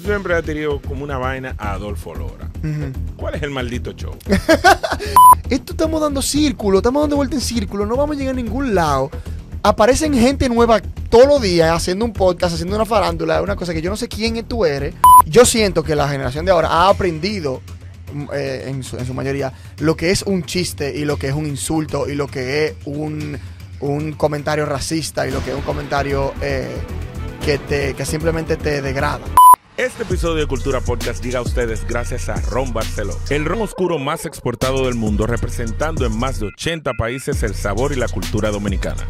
tú siempre has tenido como una vaina a Adolfo Lora. ¿Cuál es el maldito show? Esto estamos dando círculo, estamos dando vuelta en círculo, no vamos a llegar a ningún lado. Aparecen gente nueva todos los días haciendo un podcast, haciendo una farándula, una cosa que yo no sé quién tú eres. Yo siento que la generación de ahora ha aprendido mm, eh, en, su, mayoría, lo que es un chiste y lo que es un insulto y lo que es un, comentario racista y lo que es un comentario eh, que, te, que simplemente te degrada. Este episodio de Cultura Podcast llega a ustedes gracias a Ron Barceló, el ron oscuro más exportado del mundo, representando en más de 80 países el sabor y la cultura dominicana.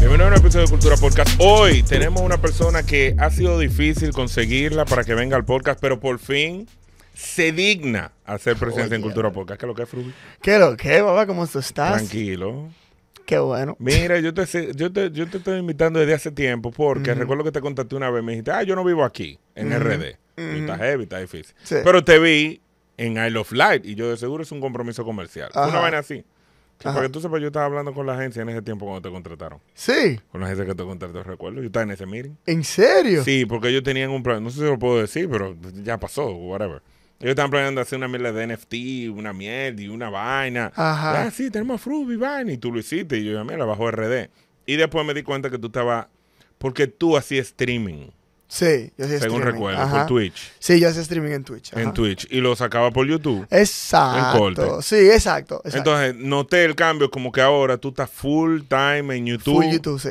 Bienvenido a un episodio de Cultura Podcast. Hoy tenemos una persona que ha sido difícil conseguirla para que venga al podcast, pero por fin se digna a ser presente en Cultura Podcast. ¿Qué es lo que es, Fruvi? ¿Qué es lo que, papá? ¿Cómo estás? Tranquilo. Qué bueno. Mira, yo te, yo te, estoy invitando desde hace tiempo porque recuerdo que te contacté una vez. Me dijiste, ah, yo no vivo aquí, en RD. y Está heavy, está difícil. Pero te vi en Isle of Light y yo de seguro es un compromiso comercial. Una vaina así. para que tú sepas, yo estaba hablando con la agencia en ese tiempo cuando te contrataron. Sí. Con la agencia que te contrató, recuerdo. Yo estaba en ese meeting. ¿En serio? Sí, porque ellos tenían un plan. No sé si lo puedo decir, pero ya pasó, whatever. Ellos están planeando hacer una mierda de NFT, una mierda y una vaina. Ajá. Ah, sí, tenemos Fruby, vaina. Y tú lo hiciste. Y yo llamé, la bajo RD. Y después me di cuenta que tú estabas. Porque tú hacías streaming. Sí, yo hacía Según recuerdo, por Twitch. Sí, yo hacía streaming en Twitch. En Twitch. Y lo sacaba por YouTube. Exacto. En Sí, exacto, Entonces, noté el cambio como que ahora tú estás full time en YouTube. Full YouTube, sí.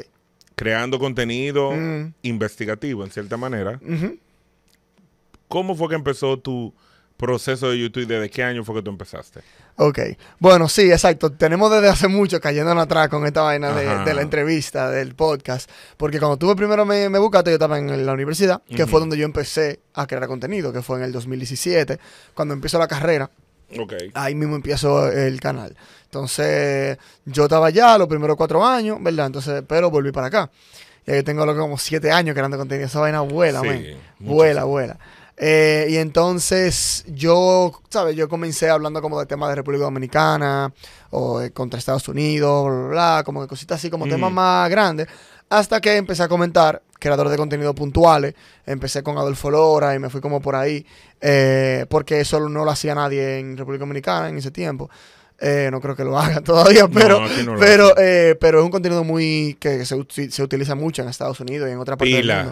Creando contenido mm. investigativo, en cierta manera. ¿Cómo fue que empezó tu proceso de YouTube? ¿Desde qué año fue que tú empezaste? Ok, bueno, sí, exacto. Tenemos desde hace mucho cayéndonos atrás con esta vaina de, la entrevista, del podcast. Porque cuando tuve primero me, buscaste, yo estaba en la universidad, que fue donde yo empecé a crear contenido, que fue en el 2017, cuando empiezo la carrera. Okay. Ahí mismo empiezo el canal. Entonces, yo estaba allá los primeros cuatro años, ¿verdad? Entonces, pero volví para acá. y yo tengo lo como siete años creando contenido. Esa vaina vuela, sí, Vuela, vuela. Eh, y entonces yo, ¿sabes? Yo comencé hablando como de temas de República Dominicana o contra Estados Unidos, bla, bla, bla, como de cositas así, como temas mm. más grandes. Hasta que empecé a comentar, creador de contenido puntuales, empecé con Adolfo Lora y me fui como por ahí, eh, porque eso no lo hacía nadie en República Dominicana en ese tiempo. Eh, no creo que lo haga todavía, pero, pero, pero es un contenido muy que se, utiliza mucho en Estados Unidos y en otra parte del mundo.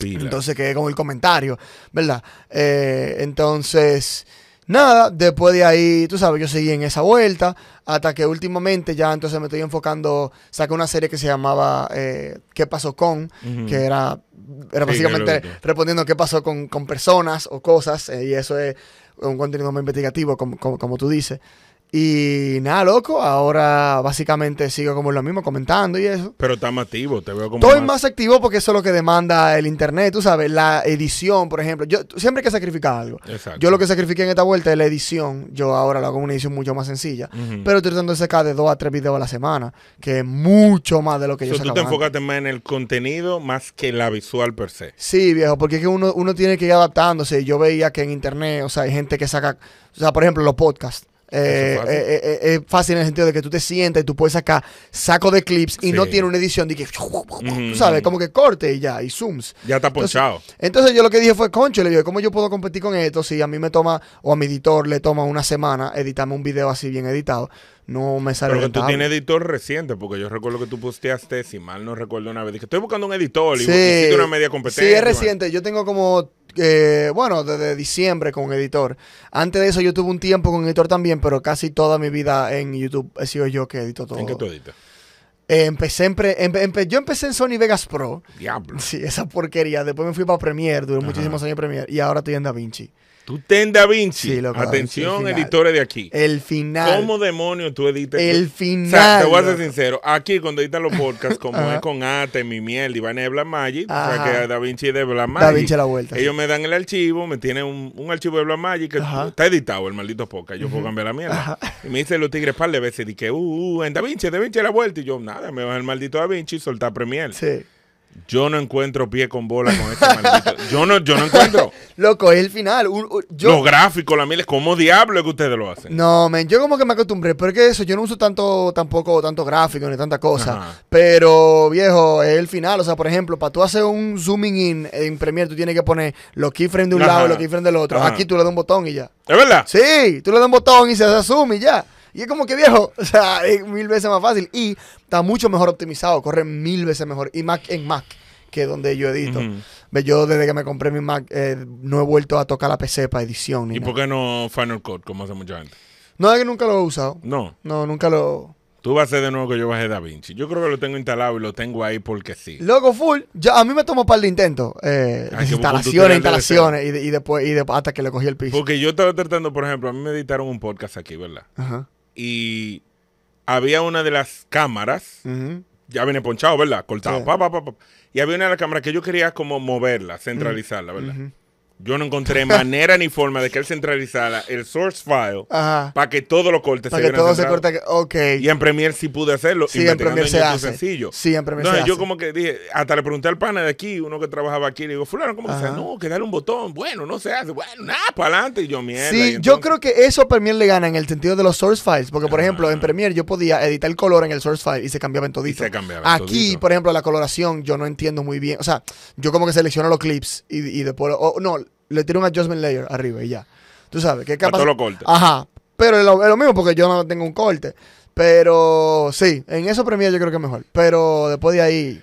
Entonces, quedé con el comentario, ¿verdad? Eh, entonces, nada, después de ahí, tú sabes, yo seguí en esa vuelta, hasta que últimamente ya entonces me estoy enfocando, saqué una serie que se llamaba eh, ¿Qué pasó con? Que era, básicamente respondiendo qué pasó con, personas o cosas, eh, y eso es un contenido muy investigativo, como, como, como tú dices. Y nada, loco, ahora básicamente sigo como lo mismo, comentando y eso. Pero está más activo, te veo como. Estoy más... activo porque eso es lo que demanda el internet, tú sabes, la edición, por ejemplo. Yo siempre hay que sacrificar algo. Exacto. Yo lo que sacrifiqué en esta vuelta es la edición. Yo ahora lo hago una edición mucho más sencilla. Pero estoy tratando de sacar de dos a tres videos a la semana, que es mucho más de lo que yo sacaba. Tú te enfocaste más en el contenido más que en la visual per se. Sí, viejo, porque es que uno, uno tiene que ir adaptándose. Yo veía que en internet, o sea, hay gente que saca, o sea, por ejemplo, los podcasts es, eh, eh, eh, fácil en el sentido de que tú te sientas y tú puedes sacar saco de clips y no tiene una edición de que, sabes, como que corte y ya, y zooms. Ya está ponchado. Entonces, yo lo que dije fue, concho, le dije ¿cómo yo puedo competir con esto si a mí me toma, o a mi editor le toma una semana editarme un video así bien editado? no me sale Pero tú tienes editor reciente, porque yo recuerdo que tú posteaste, si mal no recuerdo una vez, dije, estoy buscando un editor sí, y una media competencia. Sí, es reciente. Yo tengo como, eh, bueno, desde diciembre con editor. Antes de eso yo tuve un tiempo con editor también, pero casi toda mi vida en YouTube he sido yo que edito todo. ¿En qué tú editas? empecé yo empecé en Sony Vegas Pro. Diablo. Sí, esa porquería. Después me fui para Premiere, duré muchísimos años en Premiere y ahora estoy en Vinci Tú ten Da Vinci. Atención, editores de aquí. El final. ¿Cómo demonios tú editas? El final. O sea, te voy a ser sincero. Aquí, cuando editan los podcasts, como es con Ate, mi miel, Iván de Magic o sea, que Da Vinci de Magic Da Vinci a la vuelta. Ellos me dan el archivo, me tienen un, archivo de Magic que está editado, el maldito podcast. Yo puedo cambiar la mierda. Y me dicen los tigres par de veces, y que, uh, uh, en Da Vinci, Da Vinci a la vuelta. Y yo, nada, me va el maldito Da Vinci y soltar Premier. Sí. Yo no encuentro pie con bola con esta maldito. Yo no, yo no encuentro. Loco, es el final. yo, Los gráficos, la miles, ¿cómo diablo que ustedes lo hacen? No, men, yo como que me acostumbré, pero es que eso, yo no uso tanto, tampoco, tanto gráfico ni tanta cosa. Pero, viejo, es el final. O sea, por ejemplo, para tú hacer un zooming in en Premiere, tú tienes que poner los keyframes de un lado y los keyframes del otro. Aquí tú le das un botón y ya. ¿Es verdad? Sí, tú le das un botón y se hace zoom y ya. Y es como que viejo, o sea, es mil veces más fácil y está mucho mejor optimizado, corre mil veces mejor y Mac en Mac que es donde yo edito. Yo desde que me compré mi Mac eh, no he vuelto a tocar la PC para edición. ¿Y por qué no Final Cut como hace mucha gente? No, es que nunca lo he usado. No. No, nunca lo... Tú vas a hacer de nuevo que yo bajé Da Vinci. Yo creo que lo tengo instalado y lo tengo ahí porque sí. Luego full. Ya, a mí me tomó un par de intentos. Eh, instalaciones, instalaciones. Y, después, y de, hasta que le cogí el piso. Porque yo estaba tratando, por ejemplo, a mí me editaron un podcast aquí, ¿verdad? Ajá y había una de las cámaras, ya viene ponchado, ¿verdad? Cortado, pa, pa, pa, y había una de las cámaras que yo quería como moverla, centralizarla, ¿verdad? Yo no encontré manera ni forma de que él centralizara el source file para que todo lo corte. Para que todo se corte. Ok. Y en Premiere sí pude hacerlo. Sí, en Premiere se hace. Sencillo. Sí, en Premiere no, yo como que dije, hasta le pregunté al pana de aquí, uno que trabajaba aquí, le digo, fulano, ¿cómo que se hace? No, que dale un botón. Bueno, no se hace. Bueno, nada, para adelante. Y yo, mierda. Sí, yo creo que eso a Premiere le gana en el sentido de los source files. Porque, por ah. ejemplo, en Premiere yo podía editar el color en el source file y se cambiaba en todito. Y se cambiaba Aquí, por ejemplo, la coloración yo no entiendo muy bien. O sea, yo como que selecciono los clips y, después... no, le tiro un adjustment layer arriba y ya. Tú sabes, que capaz. lo cortes Ajá. Pero es lo, mismo porque yo no tengo un corte. Pero sí, en eso premio yo creo que es mejor. Pero después de ahí.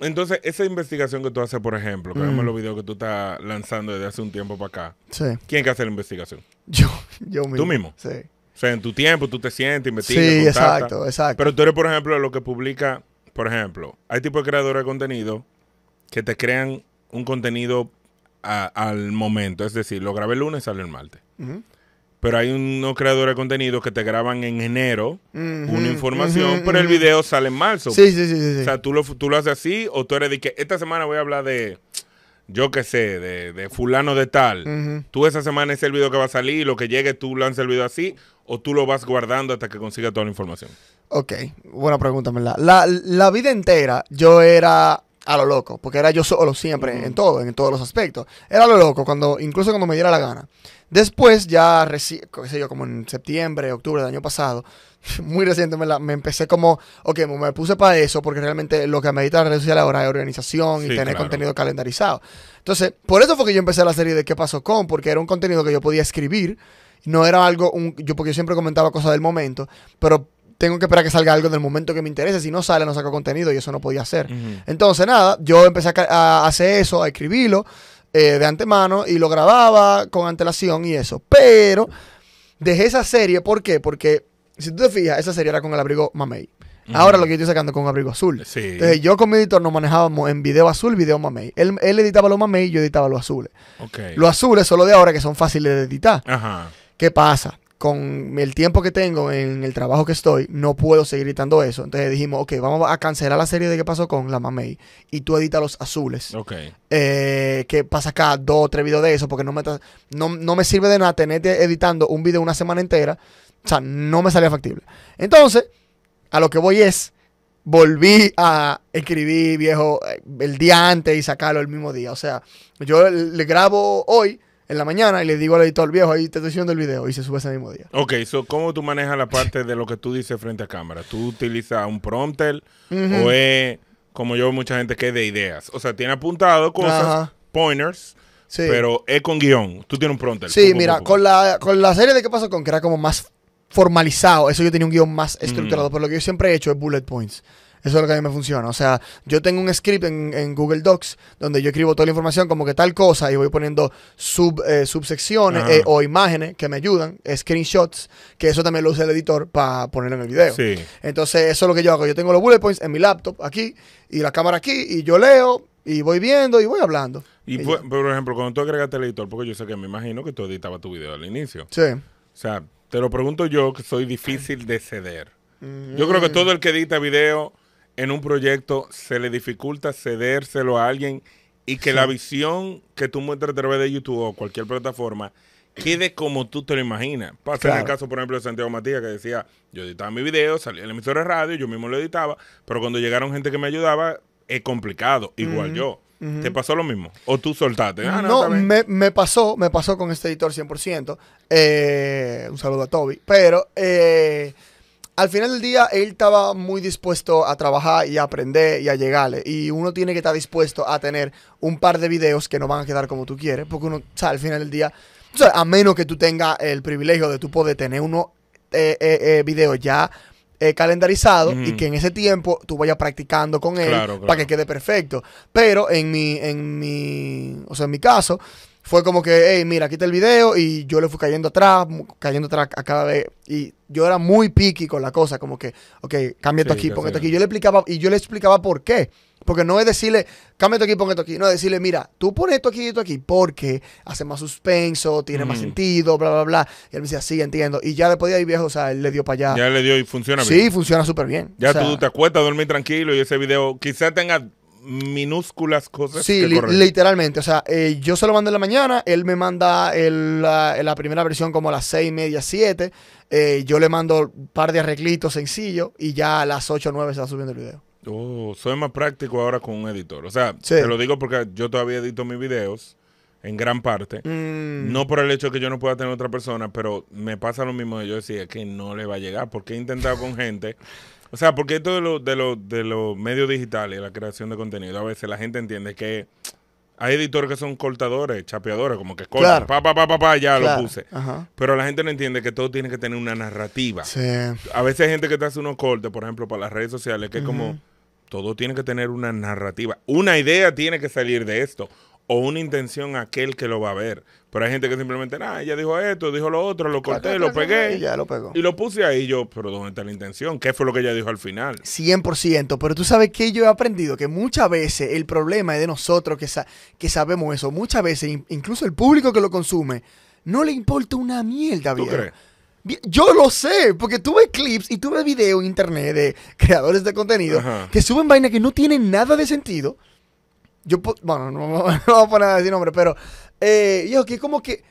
Entonces, esa investigación que tú haces, por ejemplo, que mm. los videos que tú estás lanzando desde hace un tiempo para acá. Sí. ¿Quién que hace la investigación? Yo, yo mismo. ¿Tú mismo? Sí. O sea, en tu tiempo tú te sientes, investigas. Sí, exacto, exacto. Pero tú eres, por ejemplo, lo que publica, por ejemplo, hay tipos de creadores de contenido que te crean un contenido al momento. Es decir, lo grabé el lunes, sale el martes. Pero hay unos creadores de contenido que te graban en enero una información, pero el video sale en marzo. Sí, sí, sí. O sea, tú lo, haces así o tú eres de que esta semana voy a hablar de, yo qué sé, de, de fulano de tal. Tú esa semana es el video que va a salir lo que llegue tú lanzas el video así o tú lo vas guardando hasta que consiga toda la información. Ok, buena pregunta, ¿verdad? La, la vida entera yo era a lo loco, porque era yo solo siempre, en todo, en todos los aspectos. Era lo loco, cuando, incluso cuando me diera la gana. Después, ya, qué sé yo, como en septiembre, octubre del año pasado, muy reciente, me, me empecé como, ok, me puse para eso, porque realmente lo que me edita la red social ahora es organización y tener contenido calendarizado. Entonces, por eso fue que yo empecé la serie de ¿Qué pasó con? Porque era un contenido que yo podía escribir, no era algo, yo porque yo siempre comentaba cosas del momento, pero tengo que esperar que salga algo en el momento que me interese. Si no sale, no saco contenido y eso no podía hacer. Entonces, nada, yo empecé a, hacer eso, a escribirlo eh, de antemano y lo grababa con antelación y eso. Pero dejé esa serie, ¿por qué? Porque si tú te fijas, esa serie era con el abrigo Mamey. Ahora lo que yo estoy sacando con abrigo azul. Entonces, yo con mi editor nos manejábamos en video azul, video mamey. Él, editaba los mamey, yo editaba los azules. Okay. Los azules solo de ahora que son fáciles de editar. Ajá. ¿Qué pasa? con el tiempo que tengo en el trabajo que estoy, no puedo seguir editando eso. Entonces dijimos, ok, vamos a cancelar la serie de qué pasó con la Mamey. Y tú edita los azules. Ok. Eh, que pasa acá dos o tres videos de eso, porque no me, no, me sirve de nada tenerte editando un video una semana entera. O sea, no me salía factible. Entonces, a lo que voy es, volví a escribir, viejo, el día antes y sacarlo el mismo día. O sea, yo le grabo hoy en la mañana y le digo al editor, viejo, ahí te estoy subiendo el video y se sube ese mismo día. Ok, so, ¿cómo tú manejas la parte de lo que tú dices frente a cámara? ¿Tú utilizas un prompter o es, como yo mucha gente, que es de ideas? O sea, tiene apuntado cosas, pointers, pero es con guión. Tú tienes un prompter. Sí, mira, Con, la, con la serie de qué pasó con que era como más formalizado, eso yo tenía un guión más estructurado, mm. pero lo que yo siempre he hecho es bullet points. Eso es lo que a mí me funciona. O sea, yo tengo un script en, Google Docs donde yo escribo toda la información como que tal cosa y voy poniendo sub, eh, subsecciones eh, o imágenes que me ayudan, screenshots, que eso también lo usa el editor para ponerlo en el video. Sí. Entonces, eso es lo que yo hago. Yo tengo los bullet points en mi laptop aquí y la cámara aquí y yo leo y voy viendo y voy hablando. Y, por, ejemplo, cuando tú agregaste el editor, porque yo sé que me imagino que tú editabas tu video al inicio. Sí. O sea, te lo pregunto yo que soy difícil de ceder. Mm. Yo creo que todo el que edita video en un proyecto se le dificulta cedérselo a alguien y que la visión que tú muestras a través de YouTube o cualquier plataforma quede como tú te lo imaginas. Pasa en el caso, por ejemplo, de Santiago Matías, que decía, yo editaba mi video, salía en la emisora de radio, yo mismo lo editaba, pero cuando llegaron gente que me ayudaba, es complicado, igual yo. ¿Te pasó lo mismo? ¿O tú soltaste? Ah, no, me, me, pasó, me pasó con este editor 100%. Eh, un saludo a Toby. Pero eh, al final del día él estaba muy dispuesto a trabajar y a aprender y a llegarle. Y uno tiene que estar dispuesto a tener un par de videos que no van a quedar como tú quieres, porque uno, o sea, al final del día, a menos que tú tengas el privilegio de tu poder tener uno eh, eh, eh ya calendarizados. Eh, calendarizado y que en ese tiempo tú vayas practicando con él para que quede perfecto. Pero en mi, en mi, o sea, en mi caso, fue como que, hey, mira, quita el video y yo le fui cayendo atrás, cayendo atrás a cada vez. Y yo era muy piqui con la cosa, como que, ok, cambia esto aquí, pon esto aquí. Yo le explicaba, y yo le explicaba por qué. Porque no es decirle, cambia esto aquí, pon esto aquí. No, es decirle, mira, tú pones esto aquí y esto aquí porque hace más suspenso, tiene más mm. sentido, bla, bla, bla. Y él me decía, sí, entiendo. Y ya después de ahí, viejo, o sea, él le dio para allá. Ya le dio y funciona bien. Sí, funciona súper bien. Ya tú te acuestas, dormir tranquilo y ese video quizá tenga minúsculas cosas. Sí, literalmente. O sea, eh, yo se lo mando en la mañana, él me manda la, primera versión como a las seis y media, siete. Eh, yo le mando un par de arreglitos sencillos y ya a las ocho o nueve está subiendo el video. Oh, soy más práctico ahora con un editor. O sea, te lo digo porque yo todavía edito mis videos en gran parte. Mm. No por el hecho de que yo no pueda tener otra persona, pero me pasa lo mismo de yo decía que no le va a llegar, porque he intentado con gente O sea, porque esto de los de los de medios digitales, la creación de contenido, a veces la gente entiende que hay editores que son cortadores, chapeadores, como que cortan, pa, pa, pa, pa, ya lo puse. Pero la gente no entiende que todo tiene que tener una narrativa. Sí. A veces hay gente que te hace unos cortes, por ejemplo, para las redes sociales, que es como, todo tiene que tener una narrativa. Una idea tiene que salir de esto o una intención aquel que lo va a ver. Pero hay gente que simplemente, ah, ella dijo esto, dijo lo otro, lo corté, lo pegué. Ya lo pegó. Y lo puse ahí yo, pero ¿dónde está la intención? ¿Qué fue lo que ella dijo al final? 100%, pero tú sabes que yo he aprendido que muchas veces el problema es de nosotros que, que sabemos eso. Muchas veces, incluso el público que lo consume, no le importa una mierda, Yo lo sé, porque tuve clips y tuve videos en internet de creadores de contenido que suben vaina que no tienen nada de sentido yo, bueno, no, no, voy a poner a decir nombre, pero, eh, yo, que es como que,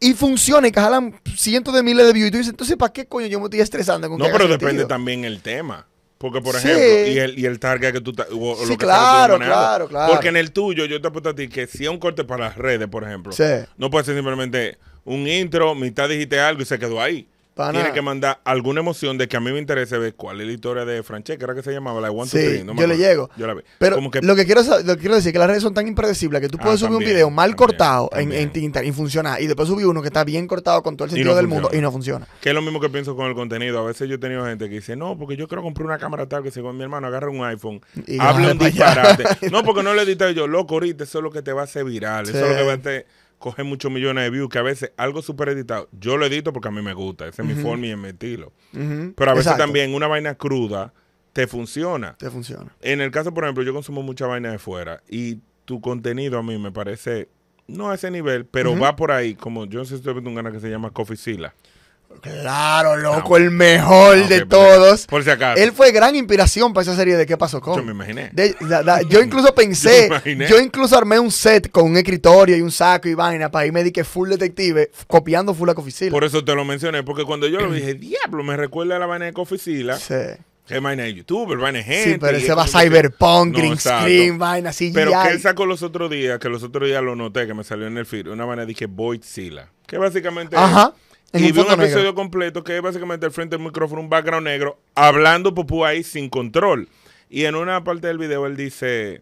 y funciona y que jalan cientos de miles de views. Y tú dices, entonces, ¿para qué coño yo me estoy estresando con No, pero este depende también el tema. Porque, por ejemplo, y el, target que tú o sí, lo que claro, claro, claro. Porque en el tuyo, yo te apuesto a ti que si es un corte para las redes, por ejemplo, no puede ser simplemente un intro, mitad dijiste algo y se quedó ahí. Tiene que mandar alguna emoción de que a mí me interese ver cuál es la historia de Francesca, era que se llamaba la One Three, no yo le llego. Yo la vi. Pero lo, que quiero, quiero decir es que las redes son tan impredecibles que tú ah, puedes subir un video mal cortado En, y funcionar y después subir uno que está bien cortado con todo el sentido del mundo y no funciona. Que es lo mismo que pienso con el contenido. A veces yo he tenido gente que dice, no, porque yo quiero comprar una cámara tal que si con mi hermano agarra un iPhone, y habla un disparate. no, porque no lo dicho yo, loco, ahorita eso es lo que te va a hacer viral, eso es lo que va a hacer coge muchos millones de views, que a veces algo super editado, yo lo edito porque a mí me gusta, ese es mi forma y es mi estilo. Pero a veces también una vaina cruda te funciona. Te funciona. En el caso, por ejemplo, yo consumo mucha vaina de fuera y tu contenido a mí me parece, no a ese nivel, pero va por ahí, como yo no sé si estoy viendo un canal que se llama Silla Claro, loco, ah, el mejor ah, de todos. Por si acaso. Él fue gran inspiración para esa serie de ¿Qué pasó con? Yo me imaginé. yo incluso pensé, yo, incluso armé un set con un escritorio y un saco y vaina para irme que full detective, copiando full la Por eso te lo mencioné, porque cuando yo lo dije, diablo, me recuerda a la vaina de coficila. Sí. Que vaina de youtuber, vaina de gente. Sí, pero ese va cyberpunk, green screen, vaina así. Pero que él sacó los otros días, que los otros días lo noté, que me salió en el feed, una vaina de que sila Que básicamente. Ajá y vi un episodio completo que es básicamente el frente del micrófono un background negro hablando popú ahí sin control. Y en una parte del video él dice,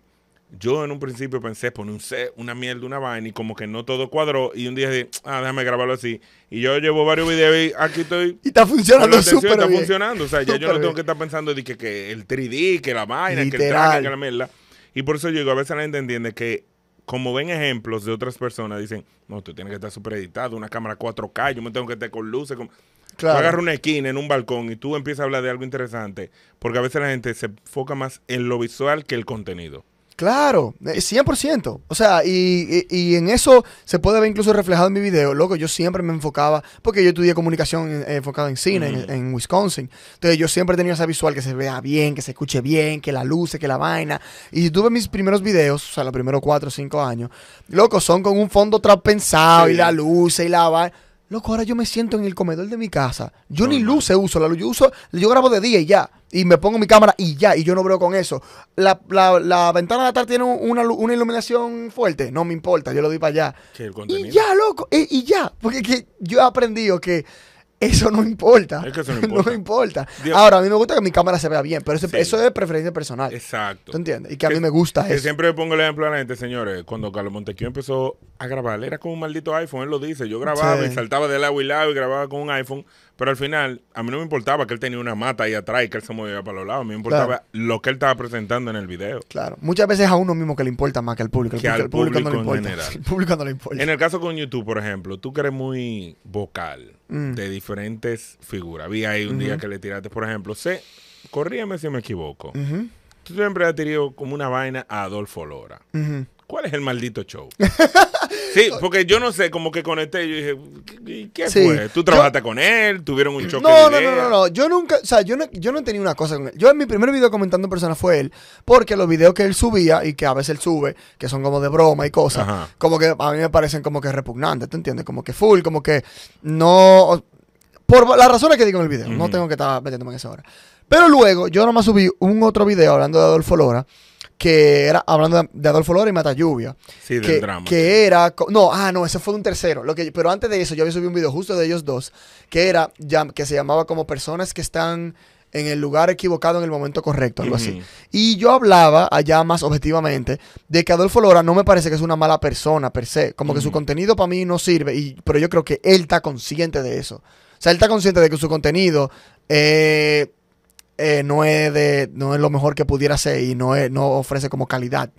yo en un principio pensé poner un set, una mierda, una vaina y como que no todo cuadró. Y un día dije, ah, déjame grabarlo así. Y yo llevo varios videos y aquí estoy. Y está funcionando súper Está funcionando. O sea, ya yo no tengo que estar pensando de que, que, el 3D, que la vaina, que el traje, que la mierda. Y por eso yo digo, a veces la gente entiende que como ven ejemplos de otras personas, dicen, no, tú tienes que estar super editado, una cámara 4K, yo me tengo que estar con luces. Claro. agarras una esquina en un balcón y tú empiezas a hablar de algo interesante, porque a veces la gente se enfoca más en lo visual que el contenido. Claro, 100%. Eh, o sea, y, en eso se puede ver incluso reflejado en mi video. Loco, yo siempre me enfocaba, porque yo estudié comunicación eh, enfocada en cine en, Wisconsin. Entonces yo siempre tenía esa visual que se vea bien, que se escuche bien, que la luce, que la vaina. Y tuve mis primeros videos, o sea, los primeros cuatro o cinco años. Loco, son con un fondo traspensado y la luce y la vaina. Loco, ahora yo me siento en el comedor de mi casa. Yo ni luce uso, la luz yo uso, yo grabo de día y ya y me pongo mi cámara y ya, y yo no veo con eso. La, ventana de atrás tiene una, iluminación fuerte, no me importa, yo lo doy para allá. y ya, loco, y, ya, porque yo he aprendido que eso no importa. Es que eso no importa. no Ahora, a mí me gusta que mi cámara se vea bien, pero eso, eso es preferencia personal. Exacto. ¿Tú entiendes? Y que, a mí me gusta eso. Siempre pongo el ejemplo a la gente, señores. Cuando Carlos Montequio empezó a grabar, era con un maldito iPhone, él lo dice. Yo grababa y saltaba del lado y lado y grababa con un iPhone, pero al final a mí no me importaba que él tenía una mata ahí atrás y que él se movía para los lados. A mí me importaba lo que él estaba presentando en el video. Claro. Muchas veces a uno mismo que le importa más que al público. que al público, en General. público no le importa. En el caso con YouTube, por ejemplo, tú que eres muy vocal Mm. de diferentes figuras. Había ahí un día que le tiraste, por ejemplo, se corríame si me equivoco. Tú siempre has tirado como una vaina a Adolfo Lora. ¿Cuál es el maldito show? sí, porque yo no sé, como que conecté, yo dije, ¿qué, fue? ¿Tú trabajaste con él? ¿Tuvieron un choque? de de no, no, no, no, yo nunca, o sea, yo no, yo no tenía una cosa con él. Yo en mi primer video comentando persona fue él, porque los videos que él subía y que a veces él sube, que son como de broma y cosas, como que a mí me parecen como que repugnantes, ¿te entiendes? Como que full, como que no... Por las razones que digo en el video, no tengo que estar metiéndome en esa hora. Pero luego, yo nomás subí un otro video hablando de Adolfo Lora, que era hablando de Adolfo Lora y Mata Lluvia. Sí, que, del drama. Que era. No, ah, no, ese fue un tercero. Lo que, pero antes de eso, yo había subido un video justo de ellos dos, que era, que se llamaba como personas que están en el lugar equivocado en el momento correcto, algo así. Y yo hablaba allá más objetivamente de que Adolfo Lora no me parece que es una mala persona per se, como que su contenido para mí no sirve, y, pero yo creo que él está consciente de eso. O sea, él está consciente de que su contenido eh, eh, no, es de, no es lo mejor que pudiera ser y no, no ofrece como calidad.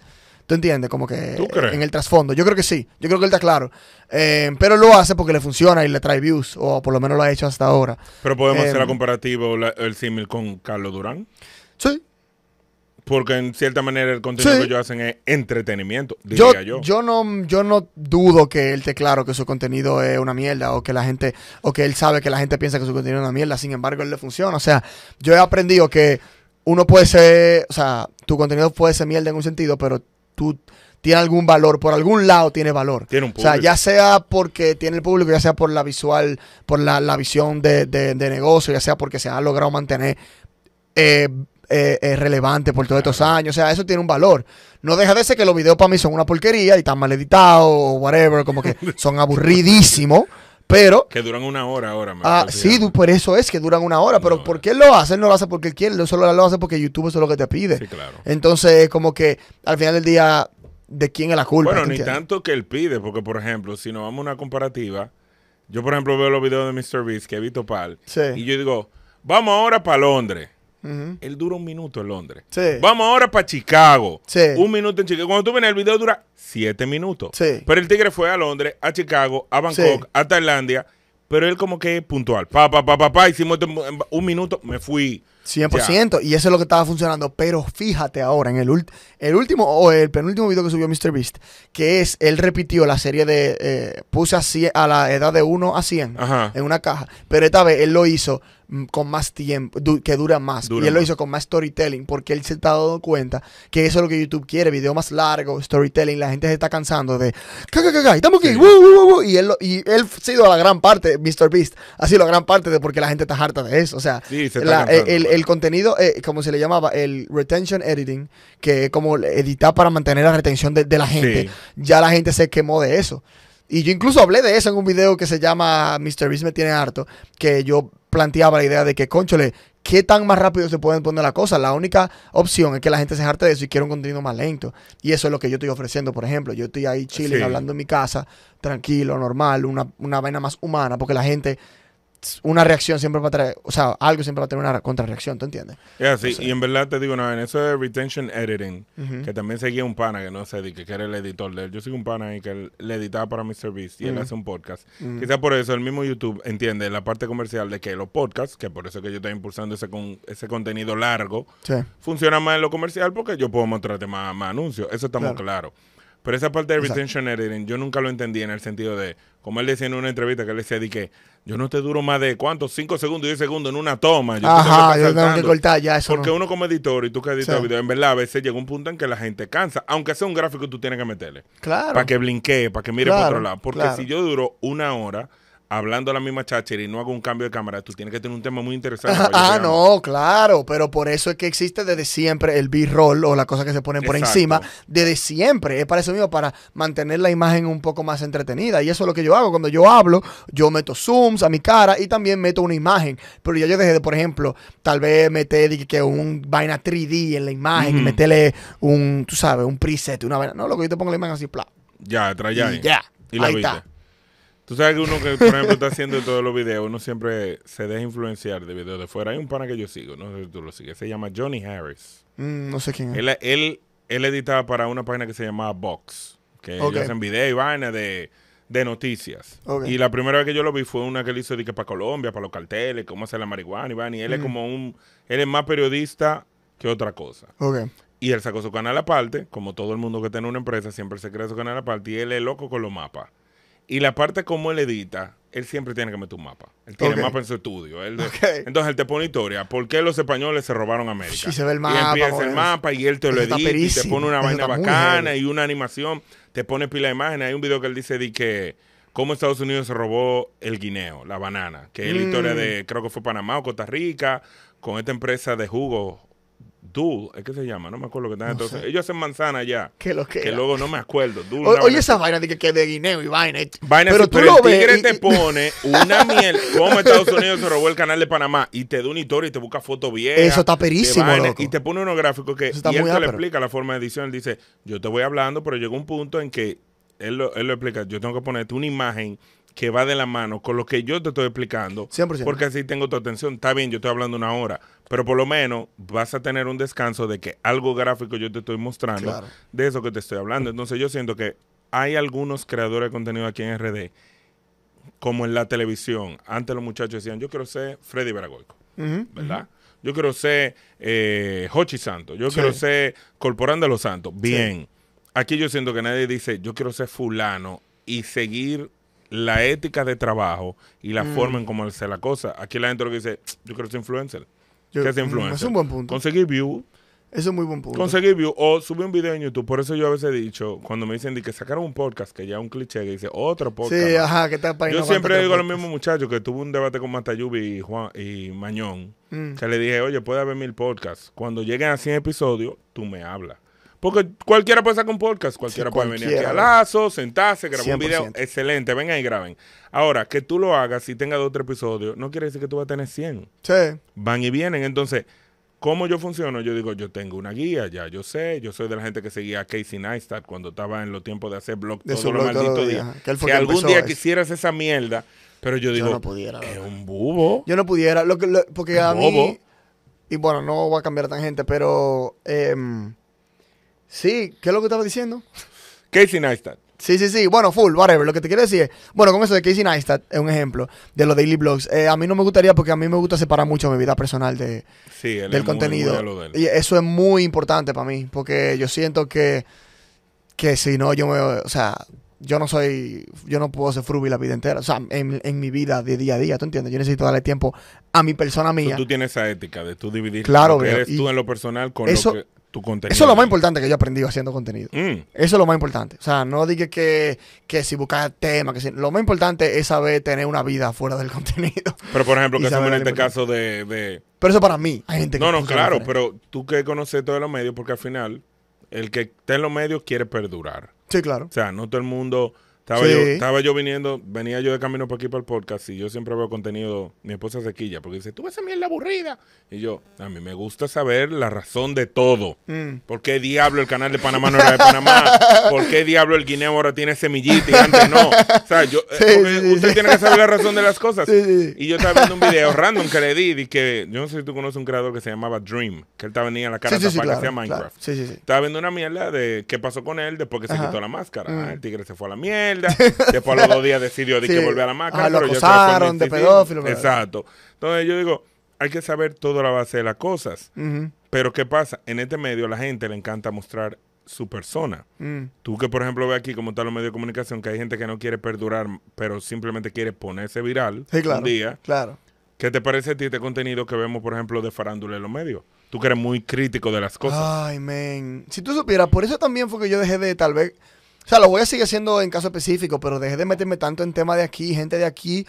¿Tú entiendes? Como que en el trasfondo. Yo creo que sí. Yo creo que él está claro. Eh, pero lo hace porque le funciona y le trae views, o por lo menos lo ha hecho hasta ahora. Pero podemos eh, hacer la comparativo el símil con Carlos Durán. Sí, porque en cierta manera el contenido que ellos hacen es entretenimiento, diría yo, yo. no, yo no dudo que él te claro que su contenido es una mierda o que la gente, o que él sabe que la gente piensa que su contenido es una mierda, sin embargo él le funciona. O sea, yo he aprendido que uno puede ser, o sea, tu contenido puede ser mierda en un sentido, pero tú tienes algún valor, por algún lado tiene valor. Tiene un público. O sea, ya sea porque tiene el público, ya sea por la visual, por la, la visión de, negocio, ya sea porque se ha logrado mantener eh, eh, eh, relevante por todos estos años. O sea, eso tiene un valor. No deja de ser que los videos para mí son una porquería y están mal editados o whatever, como que son aburridísimos. Pero. Que duran una hora ahora, ah, Sí, por eso es que duran una hora. pero porque ¿por qué lo hace? no lo hace porque él quiere, solo lo hace porque YouTube es lo que te pide. Sí, claro. Entonces, como que al final del día, ¿de quién es la culpa? Bueno, ni tanto que él pide, porque por ejemplo, si nos vamos a una comparativa, yo por ejemplo veo los videos de Mr. Beast que he visto pal, y yo digo, vamos ahora para Londres. Él dura un minuto en Londres. Vamos ahora para Chicago. Un minuto en Chicago. Cuando tú vienes, el video dura siete minutos. Pero el tigre fue a Londres, a Chicago, a Bangkok, a Tailandia. Pero él como que puntual. Pa, pa, pa, pa, pa, hicimos este un minuto, me fui. 100%, y eso es lo que estaba funcionando. Pero fíjate ahora, en el, el último o el penúltimo video que subió MrBeast Beast, que es, él repitió la serie de, eh, puse a, la edad de 1 a 100 en una caja, pero esta vez él lo hizo mm, con más tiempo, que dura más. y él lo hizo con más storytelling, porque él se está dando cuenta que eso es lo que YouTube quiere, video más largo, storytelling, la gente se está cansando de, aquí, y él, y él ha sido la gran parte, MrBeast Beast, ha sido la gran parte de porque la gente está harta de eso, o sea, el, el contenido, eh, como se le llamaba, el retention editing, que es como editar para mantener la retención de, la gente, ya la gente se quemó de eso. Y yo incluso hablé de eso en un video que se llama Mr. Beast me tiene harto, que yo planteaba la idea de que, conchole, ¿qué tan más rápido se pueden poner las cosa? La única opción es que la gente se harte de eso y quiera un contenido más lento. Y eso es lo que yo estoy ofreciendo, por ejemplo. Yo estoy ahí chile hablando en mi casa, tranquilo, normal, una, una vaina más humana, porque la gente una reacción siempre va a traer, o sea, algo siempre va a tener una contrarreacción, ¿tú entiendes? Yeah, sí, y en verdad te digo, una en eso de retention editing, que también seguía un pana que no sé, que, que era el editor de él. Yo soy un pana y que le editaba para mi service y él hace un podcast. quizá por eso el mismo YouTube entiende la parte comercial de que los podcasts, que por eso que yo estoy impulsando ese, con, ese contenido largo, funciona más en lo comercial porque yo puedo mostrarte más, anuncios. Eso está muy claro. Pero esa parte de retention editing yo nunca lo entendí en el sentido de, como él decía en una entrevista que él decía, di que yo no te duro más de cuánto, 5 segundos, 10 segundos en una toma. Ajá, yo tengo que cortar ya eso. Porque uno como editor y tú que editas video, en verdad a veces llega un punto en que la gente cansa. Aunque sea un gráfico, tú tienes que meterle. Claro. Para que blinquee, para que mire por otro lado. Porque si yo duro una hora hablando a la misma chachera y no hago un cambio de cámara, tú tienes que tener un tema muy interesante. ah, no, claro, pero por eso es que existe desde siempre el B-roll o la cosa que se pone por encima, desde siempre, es para eso mismo, para mantener la imagen un poco más entretenida. Y eso es lo que yo hago, cuando yo hablo, yo meto zooms a mi cara y también meto una imagen, pero ya yo dejé de, por ejemplo, tal vez meter que un vaina 3D en la imagen, meterle un, tú sabes, un preset, una vaina, no, lo que yo te pongo la imagen así, Ya, trae ya. Y ya, ahí está. Tú sabes que uno que, por ejemplo, está haciendo todos los videos, uno siempre se deja influenciar de videos de fuera. Hay un pana que yo sigo, no sé si tú lo sigues, se llama Johnny Harris. Mm, no sé quién es. Él, él, editaba para una página que se llamaba Vox, que hacen videos y vainas de, de noticias. Y la primera vez que yo lo vi fue una que él hizo de que para Colombia, para los carteles, cómo hacer la marihuana y vaina. Y él es mm. como un, él es más periodista que otra cosa. Y él sacó su canal aparte, como todo el mundo que tiene una empresa, siempre se crea su canal aparte, y él es loco con los mapas. Y la parte como él edita, él siempre tiene que meter un mapa. Él tiene el mapa en su estudio. Entonces él te pone historia. ¿Por qué los españoles se robaron América? Y se ve el mapa. Y empieza el mapa y él te lo edita y te pone una vaina bacana y una animación. Te pone pila de imágenes. Hay un video que él dice de que cómo Estados Unidos se robó el guineo, la banana, que es la mm. historia de, creo que fue Panamá o Costa Rica, con esta empresa de jugo, tú, es que se llama, no me acuerdo lo que están entonces. Ellos hacen manzana ya. Que lo que. Que luego no me acuerdo. oye, esa vaina de que, es de guineo y vaina. Eh. pero, tú lo el ves, tigre te pone una miel. Como Estados Unidos se robó el canal de Panamá y te da una historia y te busca fotos viejas. Eso está perísimo. Y te pone unos gráficos que. Eso está y él te explica la forma de edición. Él dice: Yo te voy hablando, pero llegó un punto en que él lo explica. Yo tengo que ponerte una imagen que va de la mano con lo que yo te estoy explicando. 100%. Porque así tengo tu atención. Está bien, yo estoy hablando una hora, pero por lo menos vas a tener un descanso de que algo gráfico yo te estoy mostrando de eso que te estoy hablando. Entonces yo siento que hay algunos creadores de contenido aquí en RD, como en la televisión. Antes los muchachos decían, yo quiero ser Freddy Baragoico, ¿verdad? Yo quiero ser eh, Hochi Santos, yo quiero ser Corporando de los Santos. Bien. Aquí yo siento que nadie dice, yo quiero ser fulano y seguir la ética de trabajo y la forma en mm. cómo hacer la cosa. Aquí la gente lo que dice, yo creo ser influencer. Yo, ¿Qué es influencer? Mm, es un buen punto. Conseguir view. Eso es muy buen punto. Conseguir view o subir un video en YouTube. Por eso yo a veces he dicho, cuando me dicen que sacaron un podcast, que ya un cliché, que dice otro podcast. Sí, ajá, que Yo siempre digo a los mismos muchachos que tuve un debate con Matayubi y, Juan, y Mañón, mm. que le dije, oye, puede haber mil podcasts. Cuando lleguen a 100 episodios, tú me hablas. Porque cualquiera puede sacar un podcast, cualquiera puede venir aquí a Lazo, sentarse, grabar un video. Excelente, vengan y graben. Ahora, que tú lo hagas y tengas tres episodios, no quiere decir que tú vas a tener 100. Sí. Van y vienen. Entonces, ¿cómo yo funciono? Yo digo, yo tengo una guía, ya yo sé. Yo soy de la gente que seguía a Casey Neistat cuando estaba en los tiempos de hacer blog de todos los malditos días. algún día quisieras esa mierda, pero yo digo, yo es un bubo. Yo no pudiera, lo que, porque a mí... Y bueno, no va a cambiar tan gente, pero... Em, Sí, ¿qué es lo que estaba diciendo? Casey Neistat. Sí, sí, sí. Bueno, full, whatever. Lo que te quiero decir es, bueno, con eso de Casey Neistat es un ejemplo de los daily blogs. Eh, a mí no me gustaría porque a mí me gusta separar mucho mi vida personal de, del contenido. y eso es muy importante para mí porque yo siento que, que si no, yo me, o sea, yo no soy, yo no puedo ser frubi la vida entera. O sea, en, mi vida de día a día, ¿tú entiendes? Yo necesito darle tiempo a mi persona mía. Tú, tienes esa ética de tú dividir claro, que eres tú en lo personal con eso, lo que... Eso es lo más importante que yo he aprendido haciendo contenido. Mm. Eso es lo más importante. O sea, no dije que, que si buscas temas, que lo más importante es saber tener una vida fuera del contenido. Pero por ejemplo, que estamos en este caso de, Pero eso para mí, hay gente que... No, no, claro, pero tú que conoces todos los medios, porque al final, el que esté en los medios quiere perdurar. Sí, claro. O sea, no todo el mundo estaba, yo, viniendo, venía yo de camino para aquí para el podcast y yo siempre veo contenido, mi esposa se quilla porque dice, tú ves a mí en la aburrida. Y yo, a mí me gusta saber la razón de todo. Mm. ¿Por qué diablo el canal de Panamá no era de Panamá? ¿Por qué diablo el guineo ahora tiene semillita y antes no? O sea, yo, eh, usted tiene que saber la razón de las cosas. Y yo estaba viendo un video random que le di y que, yo no sé si tú conoces un creador que se llamaba Dream, que él estaba venía en la cara de Minecraft. Estaba viendo una mierda de qué pasó con él después que se quitó la máscara. Mm. Ah, el tigre se fue a la miel Después a los dos días decidió de que volver a la maca. Ah, lo acosaron de pedófilo. Exacto. Entonces yo digo, hay que saber toda la base de las cosas. Pero ¿qué pasa? En este medio a la gente le encanta mostrar su persona. Mm. Tú que, por ejemplo, ve aquí como están los medios de comunicación, que hay gente que no quiere perdurar, pero simplemente quiere ponerse viral un día. Claro. ¿Qué te parece a ti este contenido que vemos, por ejemplo, de farándula en los medios? Tú que eres muy crítico de las cosas. Ay, men. Si tú supieras, por eso también fue que yo dejé de, tal vez, o sea, lo voy a seguir haciendo en caso específico, pero dejé de meterme tanto en tema de aquí, gente de aquí,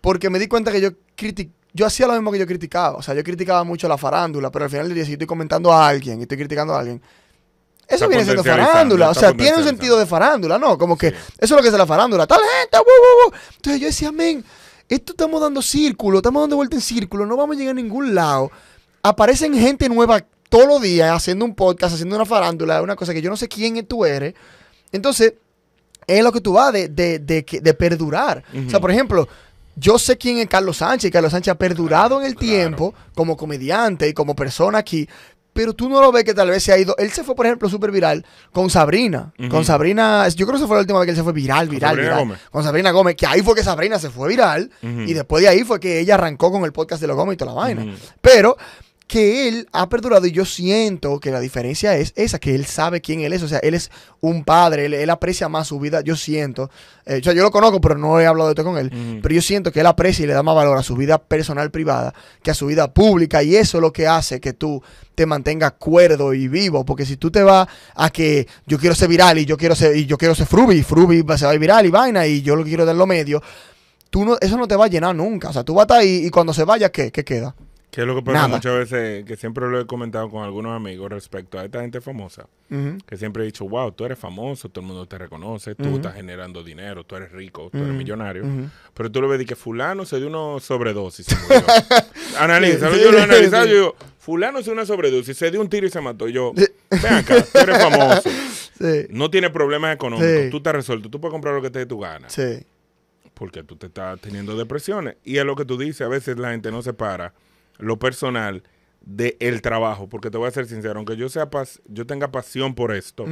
porque me di cuenta que yo critic yo hacía lo mismo que yo criticaba. O sea, yo criticaba mucho la farándula, pero al final del día, si estoy comentando a alguien estoy criticando a alguien, eso viene siendo farándula. O sea, tiene un sentido de farándula, ¿no? Como que eso es lo que es la farándula. Tal gente, ¡uh, uh, uh! Entonces yo decía, amén, esto estamos dando círculo, estamos dando vuelta en círculo, no vamos a llegar a ningún lado. Aparecen gente nueva todos los días haciendo un podcast, haciendo una farándula, una cosa que yo no sé quién tú eres. Entonces, es lo que tú vas de, perdurar. O sea, por ejemplo, yo sé quién es Carlos Sánchez. Carlos Sánchez ha perdurado en el tiempo como comediante y como persona aquí. Pero tú no lo ves que tal vez se ha ido. Él se fue, por ejemplo, súper viral con Sabrina. Con Sabrina, yo creo que fue la última vez que él se fue viral, viral, con viral. Gómez. Con Sabrina Gómez, que ahí fue que Sabrina se fue viral. Y después de ahí fue que ella arrancó con el podcast de los Gómez y toda la vaina. Pero que él ha perdurado y yo siento que la diferencia es esa, que él sabe quién él es, o sea, él es un padre, él, aprecia más su vida, yo siento, eh, o sea, yo lo conozco, pero no he hablado de esto con él, pero yo siento que él aprecia y le da más valor a su vida personal privada que a su vida pública y eso es lo que hace que tú te mantengas cuerdo y vivo, porque si tú te vas a que yo quiero ser viral y yo quiero ser, y yo quiero ser frubi, y frubi se va a ir viral y vaina y yo lo quiero dar lo medio tú no, eso no te va a llenar nunca, o sea, tú vas a estar ahí y cuando se vaya, ¿qué, qué queda? Que es lo que pasa muchas veces, que siempre lo he comentado con algunos amigos respecto a esta gente famosa, que siempre he dicho, wow, tú eres famoso, todo el mundo te reconoce, tú estás generando dinero, tú eres rico, tú eres millonario, pero tú lo ves y que fulano se dio una sobredosis. analiza, yo lo he analizado, yo digo, fulano se dio una sobredosis, se dio un tiro y se mató. Y yo, ven acá, tú eres famoso, no tiene problemas económicos, tú estás resuelto, tú puedes comprar lo que te dé tu gana. Porque tú te estás teniendo depresiones. Y es lo que tú dices, a veces la gente no se para lo personal del el trabajo, porque te voy a ser sincero, aunque yo, sea yo tenga pasión por esto,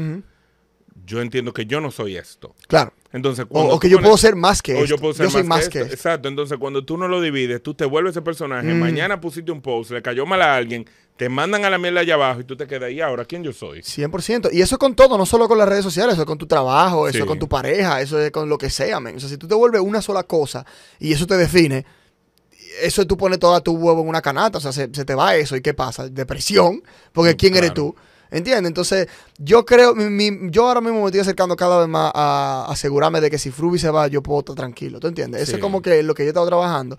yo entiendo que yo no soy esto. Claro. Entonces, o, que yo puedo e- ser más que yo puedo ser más, soy más que, esto. Exacto. Entonces, cuando tú no lo divides, tú te vuelves ese personaje. Mañana pusiste un post, le cayó mal a alguien, te mandan a la mierda allá abajo y tú te quedas ahí. Ahora, ¿quién yo soy? 100%. Y eso con todo, no solo con las redes sociales, eso es con tu trabajo, eso es con tu pareja, eso es con lo que sea, men. O sea, si tú te vuelves una sola cosa y eso te define, eso tú pones toda tu huevo en una canata, o sea, se, te va eso y ¿qué pasa? Depresión, porque ¿quién eres tú? ¿Entiendes? Entonces, yo creo, yo ahora mismo me estoy acercando cada vez más a asegurarme de que si fruby se va, yo puedo estar tranquilo, ¿tú entiendes? Eso es como que es lo que yo he estado trabajando.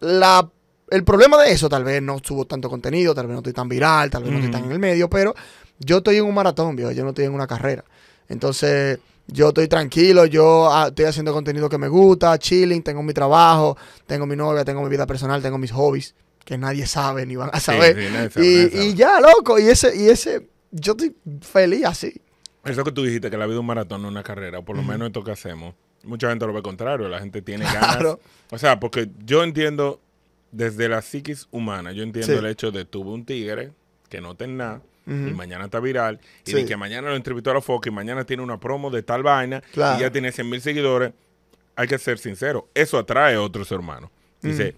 La, el problema de eso, tal vez no subo tanto contenido, tal vez no estoy tan viral, tal vez no estoy tan en el medio, pero yo estoy en un maratón, viejo, yo no estoy en una carrera. Entonces yo estoy tranquilo, yo ah, estoy haciendo contenido que me gusta, chilling, tengo mi trabajo, tengo mi novia, tengo mi vida personal, tengo mis hobbies, que nadie sabe ni van a saber. y, ya, loco, y ese, y ese, yo estoy feliz así. Eso que tú dijiste, que la vida es un maratón, no una carrera, o por lo menos esto que hacemos. Mucha gente lo ve contrario, la gente tiene ganas. O sea, porque yo entiendo, desde la psiquis humana, yo entiendo el hecho de tuve un tigre que no tenga nada y mañana está viral, y que mañana lo entrevistó a la Fox y mañana tiene una promo de tal vaina y ya tiene 100 mil seguidores, hay que ser sincero, eso atrae a otros hermanos. Dice,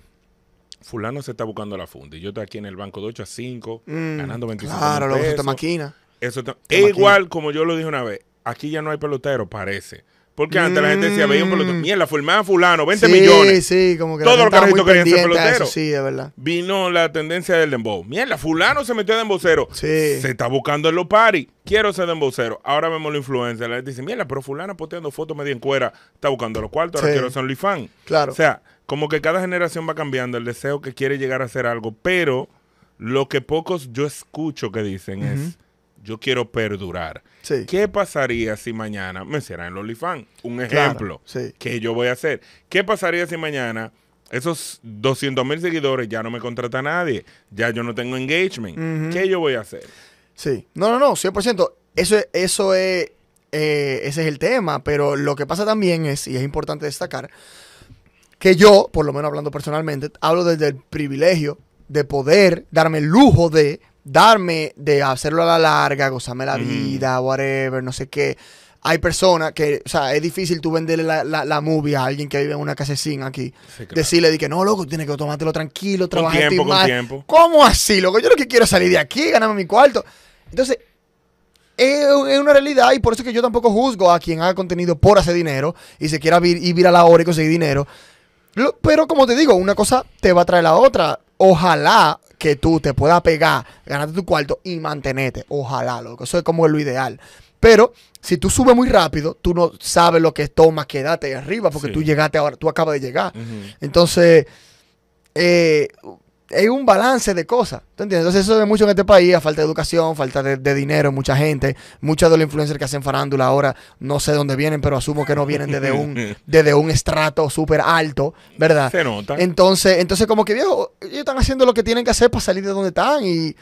fulano se está buscando la funda y yo estoy aquí en el banco de 8 a 5, ganando 25 Claro, luego esta máquina. Eso igual como yo lo dije una vez, aquí ya no hay pelotero, parece. Porque antes la gente decía, veía un pelotero, mm. mierda, formaba fulano, 20 millones. Sí, sí, como que Todos los carajitos querían ser pelotero Sí, de verdad. Vino la tendencia del dembow. Mierda, fulano se metió de embocero Sí. Se está buscando en los paris. Quiero ser de embocero Ahora vemos la influencia. La gente dice, mierda, pero fulano posteando fotos medio en cuera. Está buscando los cuartos, ahora quiero ser OnlyFans. Claro. O sea, como que cada generación va cambiando el deseo que quiere llegar a hacer algo. Pero lo que pocos yo escucho que dicen es yo quiero perdurar. ¿Qué pasaría si mañana me hicieran el OnlyFans? Un ejemplo que yo voy a hacer. ¿Qué pasaría si mañana esos 200 mil seguidores ya no me contrata nadie? Ya yo no tengo engagement. ¿Qué yo voy a hacer? Sí. No, no, no, 100%. Eso, eso es, eh, ese es el tema. Pero lo que pasa también es, y es importante destacar, que yo, por lo menos hablando personalmente, hablo desde el privilegio de poder darme el lujo de darme de hacerlo a la larga, gozarme la vida, whatever, no sé qué. Hay personas que, o sea, es difícil tú venderle la, la, movie a alguien que vive en una sin aquí. Decirle que no, loco, tienes que tomártelo tranquilo, trabajar tiempo, con tiempo. ¿Cómo así, loco? Yo lo que quiero es salir de aquí, ganarme mi cuarto. Entonces, es, una realidad y por eso es que yo tampoco juzgo a quien haga contenido por hacer dinero y se quiera ir, a la hora y conseguir dinero. pero como te digo, una cosa te va a traer la otra. Ojalá que tú te puedas pegar, ganarte tu cuarto y mantenerte. Ojalá, loco. Eso es como lo ideal. Pero si tú subes muy rápido, tú no sabes lo que toma quédate arriba, porque tú llegaste ahora, tú acabas de llegar. Entonces, eh, es un balance de cosas. tú entiendes? Entonces eso es mucho en este país, falta de educación, falta de, de dinero, mucha gente, muchos de los influencers que hacen farándula ahora, no sé dónde vienen, pero asumo que no vienen desde un, desde un estrato súper alto, ¿verdad? Se nota. Entonces, entonces como que viejo, ellos están haciendo lo que tienen que hacer para salir de donde están y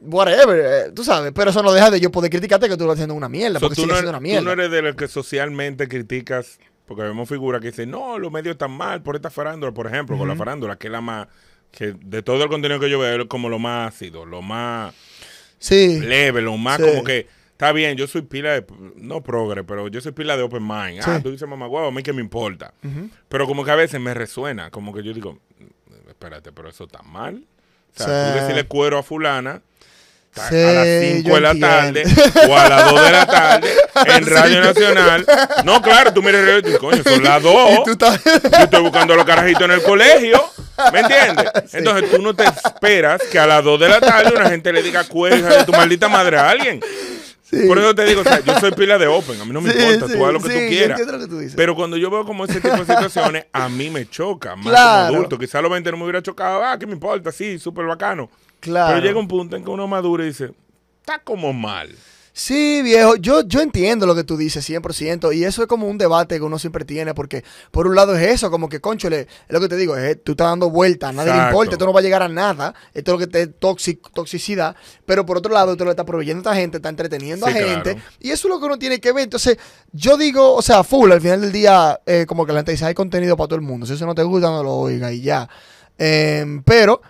whatever, eh, tú sabes, pero eso no deja de yo poder criticarte que tú lo estás haciendo una mierda, porque no una mierda. Tú no eres de los que socialmente criticas, porque vemos figuras que dicen, no, los medios están mal por esta farándula, por ejemplo, con la farándula, que es la más que de todo el contenido que yo veo es como lo más ácido, lo más sí, leve, lo más como que está bien, yo soy pila de, no progre, pero yo soy pila de open mind. Ah, tú dices mamá guau, a mí que me importa. Pero como que a veces me resuena, como que yo digo, espérate, pero eso está mal. O sea, sí. tú decirle cuero a fulana a las 5 de la tarde o a las 2 de la tarde en Radio Nacional. No, claro, tú miras el coño, son las 2. Yo estoy buscando a los carajitos en el colegio. ¿Me entiendes? Entonces tú no te esperas que a las 2 de la tarde una gente le diga cuerda de tu maldita madre a alguien. Por eso te digo, yo soy pila de open, a mí no me importa, tú haz lo que tú quieras. Pero cuando yo veo como ese tipo de situaciones, a mí me choca, más como adulto. Quizás a los 20 no me hubiera chocado, ah, ¿qué me importa? Sí, súper bacano. Claro. Pero llega un punto en que uno madura y dice, está como mal. Sí, viejo, yo, yo entiendo lo que tú dices 100% y eso es como un debate que uno siempre tiene porque por un lado es eso, como que concho, es lo que te digo, es, tú estás dando vueltas, nadie le importa, esto no va a llegar a nada, esto es lo que te toxicidad, pero por otro lado tú lo estás proveyendo a esta gente, está entreteniendo a gente y eso es lo que uno tiene que ver. Entonces yo digo, o sea, full, al final del día eh, como que la gente dice, hay contenido para todo el mundo, si eso no te gusta no lo oiga y ya. Em, pero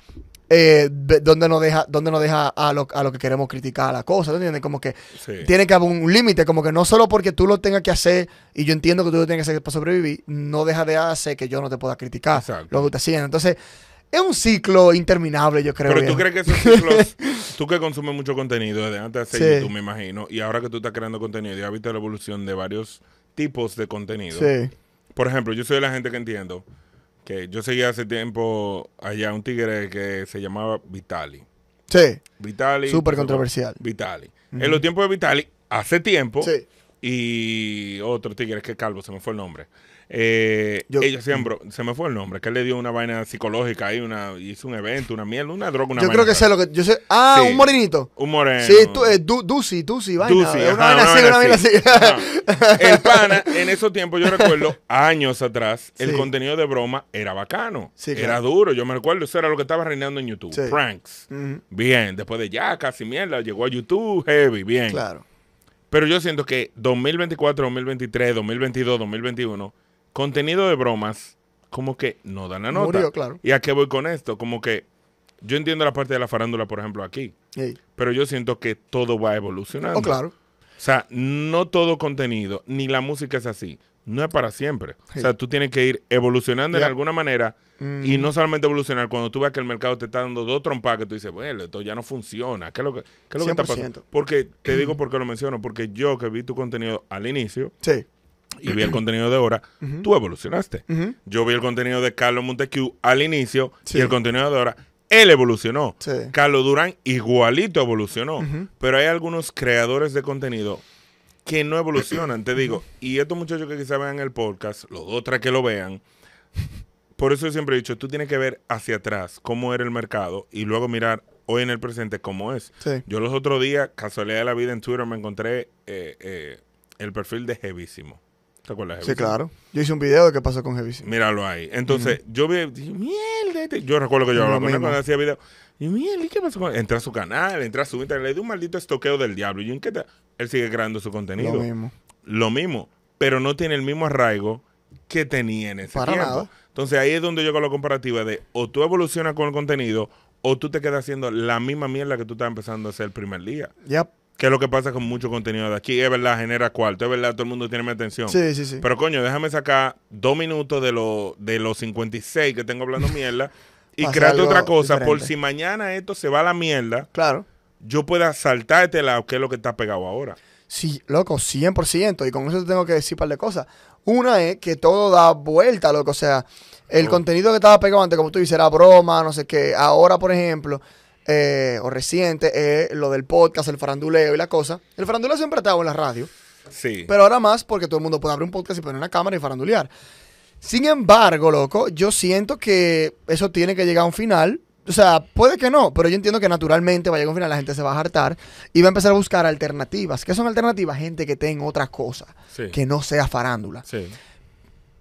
eh, donde nos deja, donde deja a lo, que queremos criticar a la cosa, ¿entiendes? Como que tiene que haber un límite, como que no solo porque tú lo tengas que hacer, y yo entiendo que tú lo tienes que hacer para sobrevivir, no deja de hacer que yo no te pueda criticar lo que te haciendo. Entonces, es un ciclo interminable, yo creo. Pero tú crees que esos ciclos, tú que consumes mucho contenido desde antes de hacer YouTube, me imagino, y ahora que tú estás creando contenido y has visto la evolución de varios tipos de contenido. Por ejemplo, yo soy de la gente que entiendo que yo seguía hace tiempo allá un tigre que se llamaba Vitali. Sí. Vitali. Súper controversial. Vitali. En los tiempos de Vitali, hace tiempo. Y otro tigre, que calvo, se me fue el nombre. Eh, yo, mm. se me fue el nombre, que él le dio una vaina psicológica ahí, una, hizo un evento, una mierda, una droga, una Yo creo que sé lo que, ah, un morenito. Un moreno. Sí, tú, eh, vaina. Eh, una, vaina una, así, El pana, en esos tiempos, yo recuerdo, años atrás, el contenido de broma era bacano, era duro, yo me recuerdo, eso era lo que estaba reinando en YouTube, pranks, bien, después de ya, casi mierda, llegó a YouTube, heavy, bien. Claro. Pero yo siento que 2024, 2023, 2022, 2021 contenido de bromas, como que no dan la nota. Murió, claro. ¿Y a qué voy con esto? Como que yo entiendo la parte de la farándula, por ejemplo, aquí. Sí. Pero yo siento que todo va evolucionando. Oh, claro. O sea, no todo contenido, ni la música es así. No es para siempre. O sea, tú tienes que ir evolucionando de alguna manera y mm. no solamente evolucionar. Cuando tú ves que el mercado te está dando dos trompas que tú dices, bueno, esto ya no funciona. ¿Qué es lo que, qué es lo que está pasando? Porque te digo por qué lo menciono. Porque yo que vi tu contenido al inicio, sí y vi el contenido de ahora, tú evolucionaste. Yo vi el contenido de Carlos Montecu al inicio y el contenido de ahora, él evolucionó. Carlos Durán igualito evolucionó. Pero hay algunos creadores de contenido que no evolucionan, te digo. Y estos muchachos que quizá vean el podcast, los otros que lo vean, por eso siempre he dicho, tú tienes que ver hacia atrás cómo era el mercado y luego mirar hoy en el presente cómo es. Yo los otros días, casualidad de la vida en Twitter, me encontré eh, eh, el perfil de Jevísimo. ¿Te acuerdas? Sí, claro. Yo hice un video de qué pasó con Heavy. Míralo ahí. Entonces, yo vi, dije, mierda. Este-". Yo recuerdo que yo hablaba con él cuando hacía video. Y mierda, ¿y qué pasó con él? Entra a su canal, entra a su Instagram, le di un maldito estoqueo del diablo. ¿Y en qué te... Él sigue creando su contenido. Lo mismo. Lo mismo, pero no tiene el mismo arraigo que tenía en ese Para tiempo. Nada. Entonces, ahí es donde yo hago la comparativa de o tú evolucionas con el contenido o tú te quedas haciendo la misma mierda que tú estabas empezando a hacer el primer día. Ya que es lo que pasa con mucho contenido de aquí. Es verdad, genera cuarto, es verdad, todo el mundo tiene mi atención. Sí, sí, sí. Pero coño, déjame sacar dos minutos de, lo, de los 56 que tengo hablando mierda y créate otra cosa por si mañana esto se va a la mierda. Claro. Yo pueda saltar este lado, que es lo que está pegado ahora. Sí, loco, 100%. Y con eso te tengo que decir un par de cosas. Una es que todo da vuelta, loco. O sea, el oh. contenido que estaba pegado antes, como tú dices, era broma, no sé qué. Ahora, por ejemplo, eh, o reciente, lo del podcast, el faranduleo y la cosa. El faranduleo siempre estaba en la radio. Sí. Pero ahora más porque todo el mundo puede abrir un podcast y poner una cámara y farandulear. Sin embargo, loco, yo siento que eso tiene que llegar a un final. O sea, puede que no, pero yo entiendo que naturalmente va a llegar a un final, la gente se va a hartar y va a empezar a buscar alternativas. ¿Qué son alternativas? Gente que tenga otra cosa que no sea farándula. Sí.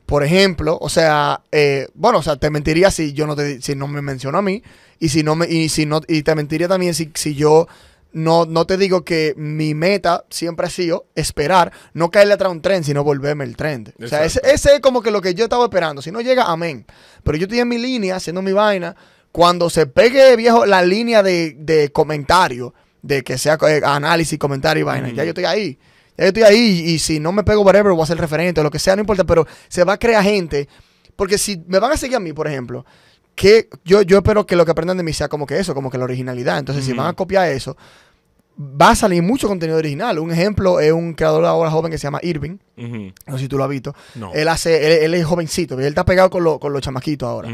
Por ejemplo, o sea, eh, bueno, o sea, te mentiría si yo no te, si no me menciono a mí y si no me, y si no, y te mentiría también si, si yo no, no te digo que mi meta siempre ha sido esperar, no caerle atrás a un tren, sino volverme el tren. O sea, ese, es como que lo que yo estaba esperando. Si no llega, amén. Pero yo estoy en mi línea, haciendo mi vaina. Cuando se pegue, viejo, la línea de, de comentario, de que sea eh, análisis, comentario y vaina, ya yo estoy ahí estoy ahí y si no me pego whatever, voy a ser referente o lo que sea, no importa, pero se va a crear gente. Porque si me van a seguir a mí, por ejemplo, que yo, yo espero que lo que aprendan de mí sea como que eso, como que la originalidad. Entonces, si van a copiar eso, va a salir mucho contenido original. Un ejemplo es un creador ahora joven que se llama Irving. No sé si tú lo has visto. Él hace, él, es jovencito, él está pegado con, los chamaquitos ahora.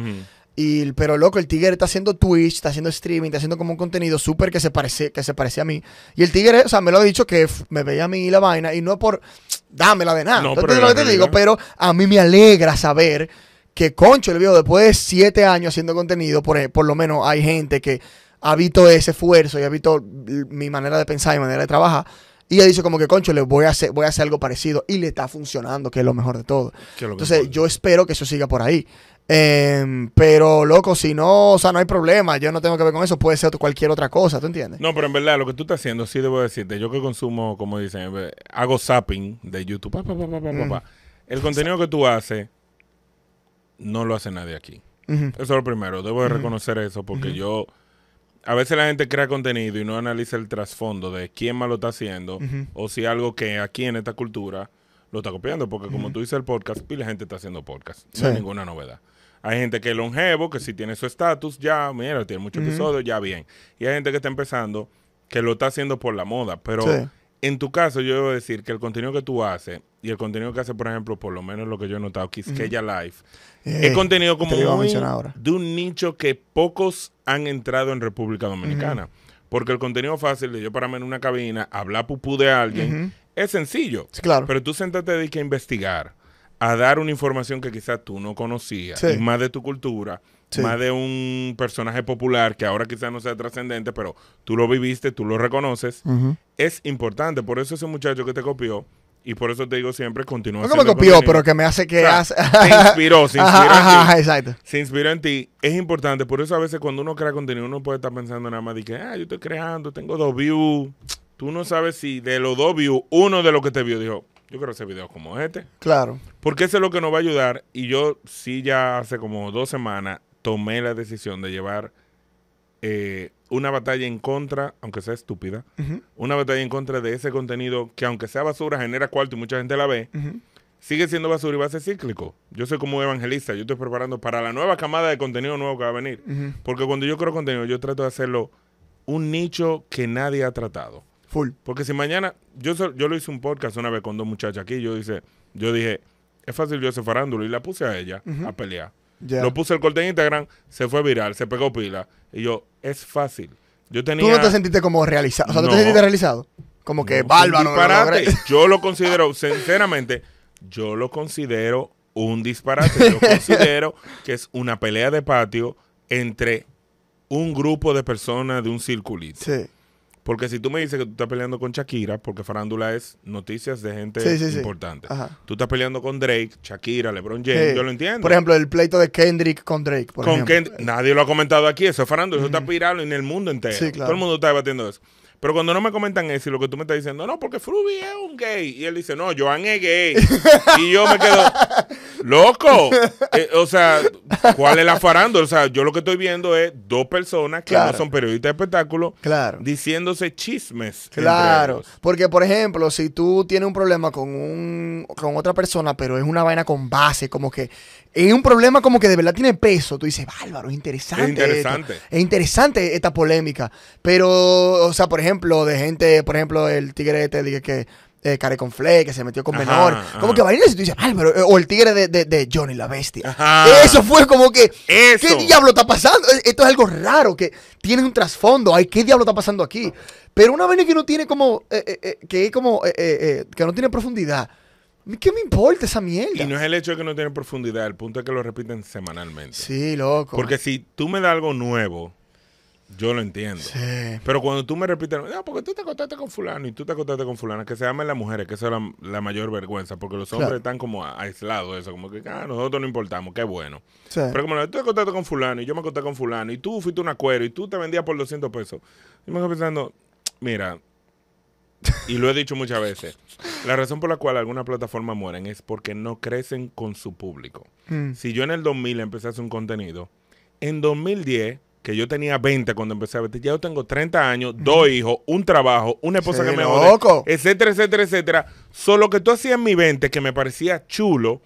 Y, pero loco, el tigre está haciendo Twitch, está haciendo streaming, está haciendo como un contenido súper que se parece, que se parece a mí. Y el tigre, o sea, me lo ha dicho que me veía a mí la vaina y no por dámela de nada. No, Entonces, lo te digo, pero a mí me alegra saber que concho le viejo, después de siete años haciendo contenido, por, lo menos hay gente que ha visto ese esfuerzo y ha visto mi manera de pensar, mi manera de trabajar. Y ella dice como que, concho, le voy a hacer, voy a hacer algo parecido. Y le está funcionando, que es lo mejor de todo. Entonces, yo espero que eso siga por ahí. Em, pero, loco, si no, o sea, no hay problema. Yo no tengo que ver con eso. Puede ser cualquier otra cosa, ¿tú entiendes? No, pero en verdad, lo que tú estás haciendo, sí debo decirte. Yo que consumo, como dicen, eh, hago zapping de YouTube. Mm. El contenido que tú haces, no lo hace nadie aquí. Eso es lo primero. Debo reconocer eso porque yo... A veces la gente crea contenido y no analiza el trasfondo de quién más lo está haciendo o si algo que aquí en esta cultura lo está copiando. Porque como tú dices el podcast, y la gente está haciendo podcast. No hay ninguna novedad. Hay gente que es longevo, que si tiene su estatus, ya, mira, tiene muchos episodios, ya bien. Y hay gente que está empezando, que lo está haciendo por la moda. Pero en tu caso, yo debo decir que el contenido que tú haces, y el contenido que hace, por ejemplo, por lo menos lo que yo he notado, que que Live, eh, es contenido como de un nicho que pocos han entrado en República Dominicana. Porque el contenido fácil de yo pararme en una cabina, hablar pupú de alguien, es sencillo. claro. Pero tú sentate de que investigar a dar una información que quizás tú no conocías, más de tu cultura, más de un personaje popular que ahora quizás no sea trascendente, pero tú lo viviste, tú lo reconoces, es importante. Por eso ese muchacho que te copió, y por eso te digo siempre, continúa. No que me copió, pero que me hace que... se inspiró, se inspiró en ti. Exacto. Se inspiró en ti. Es importante. Por eso a veces cuando uno crea contenido, uno puede estar pensando nada más de que, ah, yo estoy creando, tengo dos views. Tú no sabes si de los dos views, uno de los que te vio dijo, yo quiero hacer videos como este. Claro. Porque eso es lo que nos va a ayudar. Y yo sí ya hace como dos semanas tomé la decisión de llevar eh, una batalla en contra, aunque sea estúpida, una batalla en contra de ese contenido que aunque sea basura, genera cuarto y mucha gente la ve. Sigue siendo basura y va a ser cíclico. Yo soy como evangelista, yo estoy preparando para la nueva camada de contenido nuevo que va a venir. Porque cuando yo creo contenido, yo trato de hacerlo un nicho que nadie ha tratado. Full. Porque si mañana, yo, yo lo hice un podcast una vez con dos muchachas aquí, yo dice, yo dije, es fácil yo hacer farándulo y la puse a ella a pelear. Lo puse el corte en Instagram, se fue viral, se pegó pila. Y yo, es fácil. Yo tenía... Tú no te sentiste como realizado, o sea, no, te sentiste realizado. Como que no, bárbaro. No yo lo considero, sinceramente, yo lo considero un disparate. Yo considero que es una pelea de patio entre un grupo de personas de un circulito. Sí. Porque si tú me dices que tú estás peleando con Shakira, porque farándula es noticias de gente importante. Tú estás peleando con Drake, Shakira, LeBron James, yo lo entiendo. Por ejemplo, el pleito de Kendrick con Drake. Por Nadie lo ha comentado aquí, eso es farándula, eso está pirado en el mundo entero. Todo el mundo está debatiendo eso. Pero cuando no me comentan eso y lo que tú me estás diciendo, no, porque Fruby es un gay. Y él dice, no, Joan es gay. y yo me quedo, loco. Eh, o sea, ¿cuál es la farándula? O sea, yo lo que estoy viendo es dos personas que no son periodistas de espectáculo claro. diciéndose chismes. Claro. Porque, por ejemplo, si tú tienes un problema con, un, con otra persona, pero es una vaina con base, como que es un problema como que de verdad tiene peso. Tú dices, bárbaro, es interesante. Es interesante. esta polémica. Pero, o sea, por ejemplo, de gente, por ejemplo, el tigre te este dije que Care eh, con Fle, que se metió con menor. como que vainas y tú dices, bárbaro. Eh, o el tigre de, de, Johnny la Bestia. Eso fue como que. ¿Qué diablo está pasando? E, esto es algo raro, que tiene un trasfondo. Ay, ¿qué diablo está pasando aquí? Pero una vaina que no tiene como. Eh, que como. que no tiene profundidad. ¿Qué me importa esa mierda? Y no es el hecho de que no tiene profundidad, el punto es que lo repiten semanalmente. Sí, loco. Porque si tú me das algo nuevo, yo lo entiendo. Sí. Pero cuando tú me repites, no, porque tú te acostaste con fulano y tú te acostaste con fulana, que se amen las mujeres, que eso es la, mayor vergüenza, porque los hombres están como aislados eso, como que, ah, nosotros no importamos, qué bueno. Sí. Pero como, tú te acostaste con fulano y yo me acosté con fulano y tú fuiste un acuerdo y tú te vendías por 200 pesos. yo me estoy pensando, mira, y lo he dicho muchas veces, la razón por la cual algunas plataformas mueren es porque no crecen con su público. Mm. Si yo en el 2000 empecé a hacer un contenido, en 2010 que yo tenía 20 cuando empecé a vestir, ya yo tengo 30 años, dos hijos, un trabajo, una esposa que me jode, etcétera, etcétera, etcétera. Solo que tú hacías en mi 20, que me parecía chulo,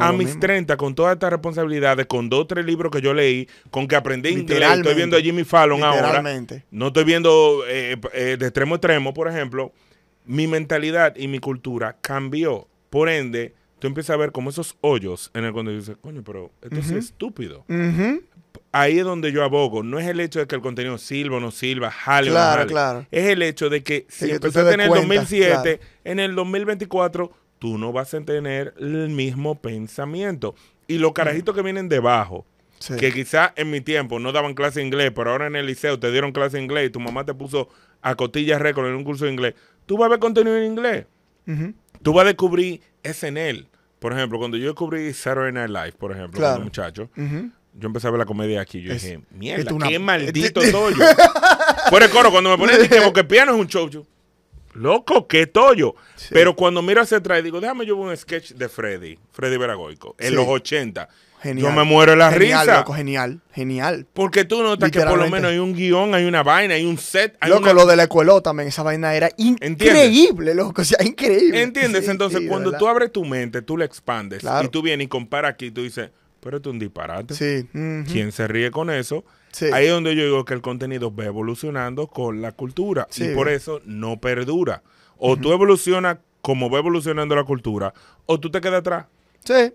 a mis 30, con todas estas responsabilidades, con dos o tres libros que yo leí, con que aprendí inglés, estoy viendo a Jimmy Fallon ahora, no estoy viendo eh, eh, de extremo a extremo, por ejemplo, mi mentalidad y mi cultura cambió. Por ende, tú empiezas a ver como esos hoyos en el cuando dices, coño, pero esto es estúpido ahí es donde yo abogo. No es el hecho de que el contenido silba o no silba jale o jale. Es el hecho de que si empezaste en el 2007, en el 2024 tú no vas a tener el mismo pensamiento. Y los carajitos que vienen debajo, que quizás en mi tiempo no daban clase de inglés, pero ahora en el liceo te dieron clase de inglés y tu mamá te puso a cotillas récord en un curso de inglés, tú vas a ver contenido en inglés. Tú vas a descubrir SNL. Por ejemplo, cuando yo descubrí Saturday Night Live, por ejemplo, con los muchachos, yo empecé a ver la comedia aquí. Yo dije, mierda, qué maldito toyo! Fuera el coro, cuando me ponen que porque piano es un show, loco, qué toyo! Pero cuando miro hacia atrás digo, déjame yo ver un sketch de Freddy, Freddy Veragoico, en los 80. Genial. Yo me muero de la genial, risa. Loco, genial, genial. Porque tú notas que por lo menos hay un guión, hay una vaina, hay un set. loco, lo de la escuela también, esa vaina era increíble, loco. O sea, increíble. ¿Entiendes? Entonces, cuando tú abres tu mente, tú la expandes y tú vienes y comparas aquí, tú dices, pero es un disparate. Sí. ¿Quién se ríe con eso? Sí. Ahí es donde yo digo que el contenido va evolucionando con la cultura y por eso no perdura. O tú evolucionas como va evolucionando la cultura, o tú te quedas atrás. Sí.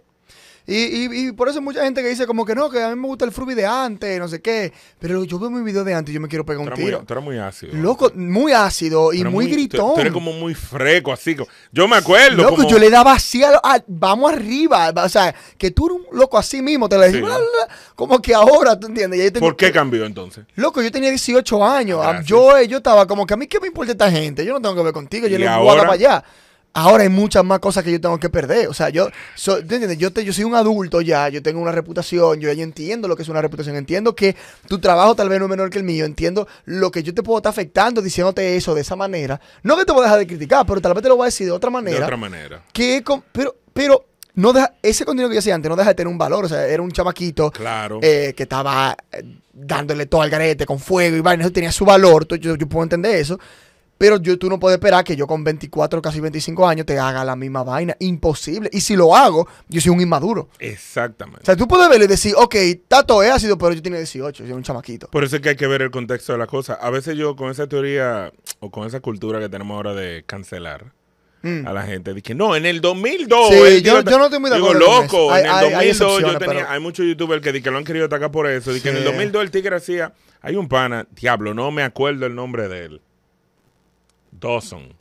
Y, por eso mucha gente que dice como que no, que a mí me gusta el frubi de antes, no sé qué. Pero yo veo mi video de antes y yo me quiero pegar un tiro. Muy, tú eras muy ácido. Loco, muy ácido y muy, gritón. Tú, eres como muy freco, así. yo me acuerdo. Loco, yo le daba así a, Vamos arriba. O sea, que tú eres un loco así mismo. Te lo Como que ahora, ¿tú entiendes? ¿Por qué cambió entonces? Loco, yo tenía 18 años. yo, eh, yo estaba como que a mí qué me importa esta gente. Yo no tengo que ver contigo. Yo le voy para allá. Ahora hay muchas más cosas que yo tengo que perder. O sea, yo, Yo, te, yo soy un adulto ya, yo tengo una reputación, yo ya entiendo lo que es una reputación, entiendo que tu trabajo tal vez no es menor que el mío, entiendo lo que yo te puedo estar afectando diciéndote eso de esa manera. No que te voy a dejar de criticar, pero tal vez te lo voy a decir de otra manera. De otra manera. Que pero, pero no deja, ese contenido que yo hacía antes no deja de tener un valor. O sea, era un chamaquito claro. Eh, que estaba eh, dándole todo al garete con fuego y vaina. Eso tenía su valor. yo puedo entender eso. Pero yo, tú no puedes esperar que yo con 24, casi 25 años te haga la misma vaina. Imposible. Y si lo hago, yo soy un inmaduro. Exactamente. O sea, tú puedes ver y decir, ok, Tato es ácido, pero yo tenía 18, yo soy un chamaquito. Por eso es que hay que ver el contexto de la cosa. A veces yo con esa teoría o con esa cultura que tenemos ahora de cancelar, mm. a la gente. Dije, no, en el 2002. Sí, yo, no tengo muy de acuerdo. Digo, loco, en el 2002 yo tenía. Hay muchos youtubers que, que lo han querido atacar por eso. Dije, que en el 2002 el tigre hacía. Hay un pana, diablo, no me acuerdo el nombre de él. Dawson.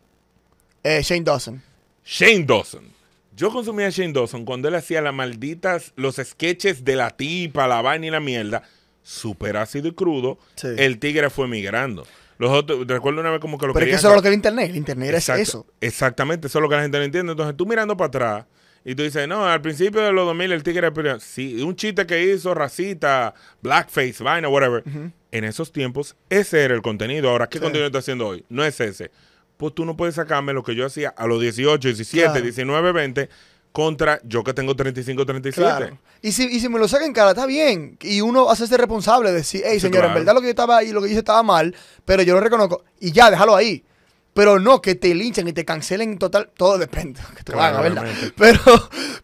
Eh, Shane Dawson. Shane Dawson. Yo consumía a Shane Dawson cuando él hacía las malditas, los sketches de la tipa, la vaina y la mierda. Súper ácido y crudo. El tigre fue migrando. Los otros, recuerdo una vez como que lo Pero es que eso es lo que el internet. El internet era eso. Exactamente, eso es lo que la gente no entiende. Entonces tú mirando para atrás y tú dices, no, al principio de los 2000 el tigre era Sí, un chiste que hizo racista, blackface, vaina, whatever. En esos tiempos, ese era el contenido. Ahora, ¿qué contenido está haciendo hoy? No es ese. Pues tú no puedes sacarme lo que yo hacía a los 18, 17, 19, 20 contra yo que tengo 35, 37. Claro. Y, si, y si me lo sacan cara, está bien. Y uno hace ser responsable de decir, hey, señor, en verdad lo que yo estaba ahí, lo que hice estaba mal, pero yo lo reconozco. Y ya, déjalo ahí. Pero no que te linchen y te cancelen en total, todo depende Pero,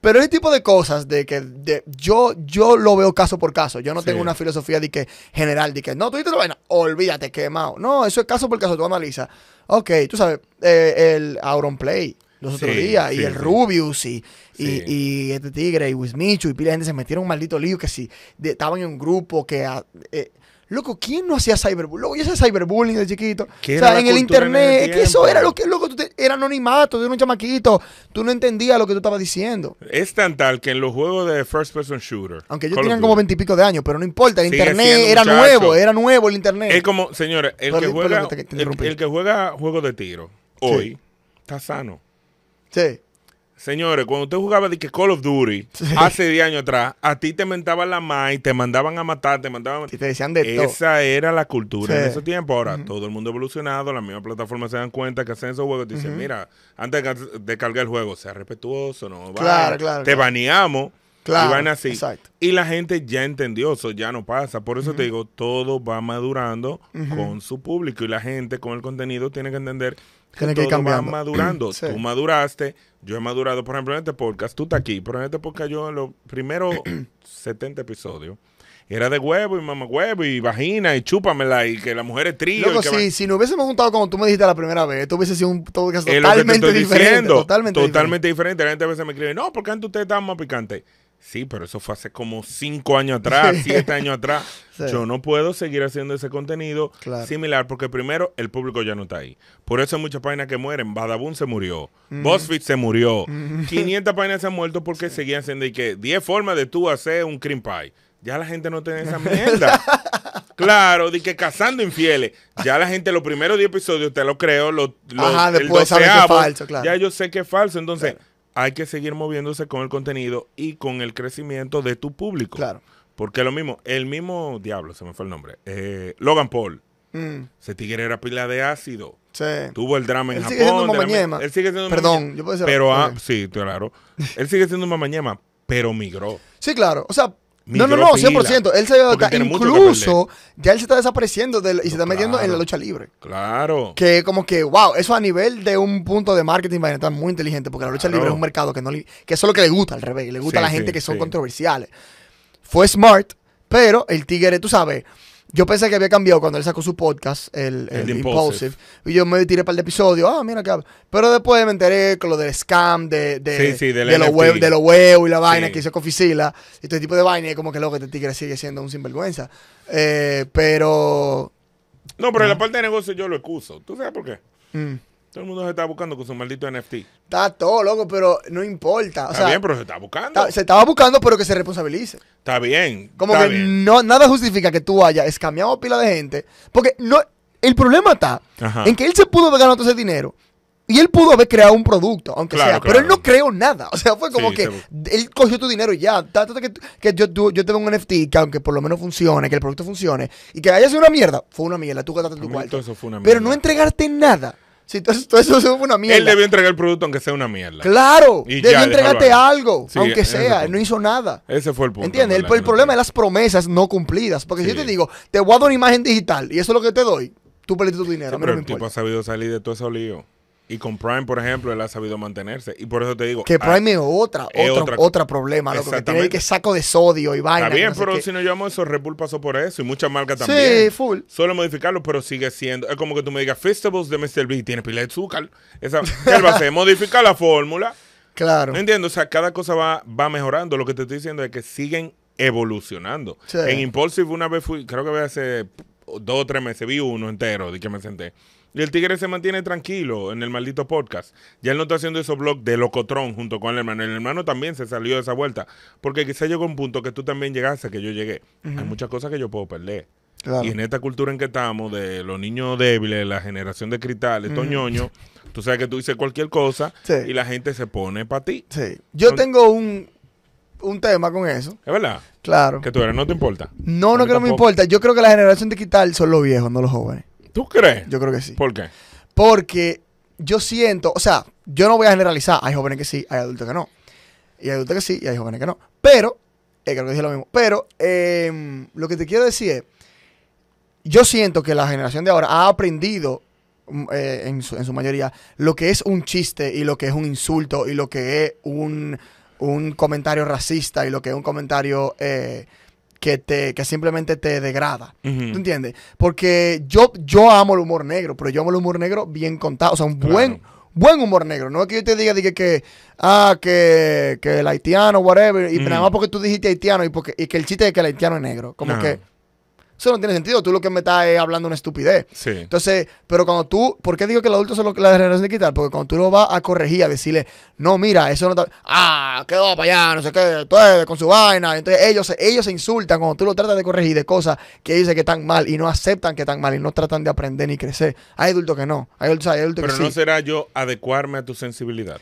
pero ese tipo de cosas de que yo, yo lo veo caso por caso. Yo no tengo una filosofía de que general, de que no, tú dices la vaina, olvídate, quemado. No, eso es caso por caso, tú analizas. Ok, tú sabes, eh, el Auron Play los otros días, y el Rubius, y, y, este Tigre, y Wismichu, y pila de gente se metieron un maldito lío que si estaban en un grupo que... Ah, eh, Loco, ¿quién no hacía cyberbullying? Loco, yo hacía cyberbullying de chiquito. O sea, en el internet. es que eso era lo que, loco, tú era anonimato, tú un chamaquito. Tú no entendías lo que tú estabas diciendo. Es tan tal que en los juegos de First Person Shooter. Aunque ellos tenían como veintipico de años, pero no importa. El internet era nuevo, era nuevo el internet. Es como, señores, el, que, juega, el, que juega juegos de tiro hoy está sano. Sí. Señores, cuando usted jugaba de que Call of Duty hace 10 años atrás, a ti te mentaban la y te mandaban a matar, te mandaban a matar. Y te decían de todo. Esa era la cultura en ese tiempo. Ahora, todo el mundo ha evolucionado, las mismas plataformas se dan cuenta que hacen esos juegos. Te dicen, mira, antes de cargar el juego, sea respetuoso, no claro, Te baneamos. y van así. Y la gente ya entendió, eso ya no pasa. Por eso te digo, todo va madurando con su público y la gente con el contenido tiene que entender tiene que madurando. Tú maduraste, yo he madurado, por ejemplo, en este podcast, tú estás aquí, pero en este podcast yo en los primeros 70 episodios era de huevo y mamá huevo y vagina y chúpamela y que la mujer es trío. si, nos hubiésemos juntado como tú me dijiste la primera vez, esto hubiese sido un totalmente diferente. totalmente, totalmente diferente. La gente a veces me escribe, no, porque qué antes ustedes estaban más picantes? Sí, pero eso fue hace como cinco años atrás, siete años atrás. Yo no puedo seguir haciendo ese contenido similar porque primero el público ya no está ahí. Por eso hay muchas páginas que mueren. Badabun se murió, mm. se murió, 500 mm. páginas se han muerto porque seguían haciendo y que 10 formas de tú hacer un cream pie. Ya la gente no tiene esa mierda. claro, de que cazando infieles. Ya la gente, los primeros 10 episodios, te lo creo. Lo, lo, falso, Ya yo sé que es falso. Entonces, hay que seguir moviéndose con el contenido y con el crecimiento de tu público. Claro. Porque lo mismo, el mismo diablo, se me fue el nombre, eh, Logan Paul. Mm. Se tigre era pila de ácido. Sí. Tuvo el drama en él Japón. siendo mamañema. Él sigue siendo un mamañema, yo puedo decir. Pero, ah, sí, claro. él sigue siendo un mamañema, pero migró. Sí, claro. O sea, no, no, no, 100%. Él se incluso, ya él se está desapareciendo y se está metiendo en la lucha libre. Claro. Que como que, wow, eso a nivel de un punto de marketing va a estar muy inteligente porque la lucha libre es un mercado que no que eso es lo que le gusta al revés, le gusta a la gente que son controversiales. Fue smart, pero el tigre, tú sabes, yo pensé que había cambiado cuando él sacó su podcast, el, Impulsive. Y yo me tiré para el episodio. Ah, mira qué Pero después me enteré con lo del scam, de, de, de, los, huevos, y la vaina que hizo oficina Y este tipo de vaina. Y como que que este tigre sigue siendo un sinvergüenza. Eh, pero. No, pero en la parte de negocio yo lo excuso. ¿Tú sabes por qué? Mm. Todo el mundo se está buscando con su maldito NFT. Está todo, loco, pero no importa. está bien, pero se está buscando. se estaba buscando, pero que se responsabilice. Está bien. Como que no nada justifica que tú hayas escameado pila de gente. Porque no el problema está en que él se pudo haber ganado todo ese dinero. Y él pudo haber creado un producto, aunque sea. Pero él no creó nada. O sea, fue como que él cogió tu dinero y ya. Que, que yo, te yo un NFT que aunque por lo menos funcione, que el producto funcione, y que a sido una mierda, fue una mierda. Tú gastaste tu cuarto. Pero no entregarte nada. Si todo, eso es una mierda. Él debió entregar el producto aunque sea una mierda. Claro, debió entregarte algo, aunque sea, no hizo nada. Ese fue el punto. ¿Entiendes? El, problema es las promesas no cumplidas. Porque si yo te digo, te voy una imagen digital y eso es lo que te doy, tú perdiste tu dinero. pero el tipo ha sabido salir de todo ese lío. Y con Prime, por ejemplo, él ha sabido mantenerse. Y por eso te digo. Que ah, Prime es, otra, otro, otra, otra, problema. Lo que tiene que saco de sodio y vaina. Está bien, pero si no llamo eso, Red Bull pasó por eso. Y muchas marcas también. Sí, full. Solo modificarlo, pero sigue siendo. Es como que tú me digas, Festivals de Mr. B tiene pila de azúcar. Esa, ¿qué va a hacer? Modificar la fórmula. Claro. No entiendo. O sea, cada cosa va, va mejorando. Lo que te estoy diciendo es que siguen evolucionando. En Impulsive una vez fui, creo que hace dos o tres meses, vi uno entero de que me senté. Y el tigre se mantiene tranquilo en el maldito podcast. Ya él no está haciendo esos blogs de locotrón junto con el hermano. El hermano también se salió de esa vuelta. Porque quizá llegó un punto que tú también llegaste, que yo llegué. Hay muchas cosas que yo puedo perder. Y en esta cultura en que estamos, de los niños débiles, la generación de cristales, esto ñoño, tú sabes que tú dices cualquier cosa y la gente se pone para ti. Yo tengo un, un tema con eso. ¿Es verdad? Claro. Que tú eres, no te importa. No, no que no me importa. Yo creo que la generación de cristal son los viejos, no los jóvenes. ¿Tú crees? Yo creo que sí. ¿Por qué? Porque yo siento, o sea, yo no voy a generalizar. Hay jóvenes que sí, hay adultos que no. Y hay adultos que sí, y hay jóvenes que no. Pero, creo que dije lo mismo. Pero, em, lo que te quiero decir es, yo siento que la generación de ahora ha aprendido mm, eh, en, su, mayoría, lo que es un chiste y lo que es un insulto y lo que es un, un comentario racista y lo que es un comentario eh, que te que simplemente te degrada. ¿Tú entiendes? Porque yo, yo amo el humor negro, pero yo amo el humor negro bien contado. O sea, un buen, buen humor negro. No es que yo te diga, que, ah, que, que el haitiano, whatever, y nada más porque tú dijiste haitiano y, porque, y que el chiste es que el haitiano es negro. Como que eso no tiene sentido. Tú lo que me estás hablando una estupidez. Sí. Entonces, pero cuando tú, ¿por qué digo que los adultos son que la generación quitar? Porque cuando tú lo vas a corregir, a decirle, no, mira, eso no está. Ah, quedó para allá, no sé qué, eres, con su vaina. Entonces, ellos, ellos se insultan cuando tú lo tratas de corregir de cosas que dicen que están mal y no aceptan que están mal y no tratan de aprender ni crecer. Hay adultos que no. Hay adultos, que adultos pero no será yo adecuarme a tu sensibilidad.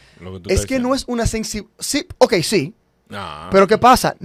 es que no es una sensibilidad. Sí, ok, sí. Ah. Pero ¿qué pasa?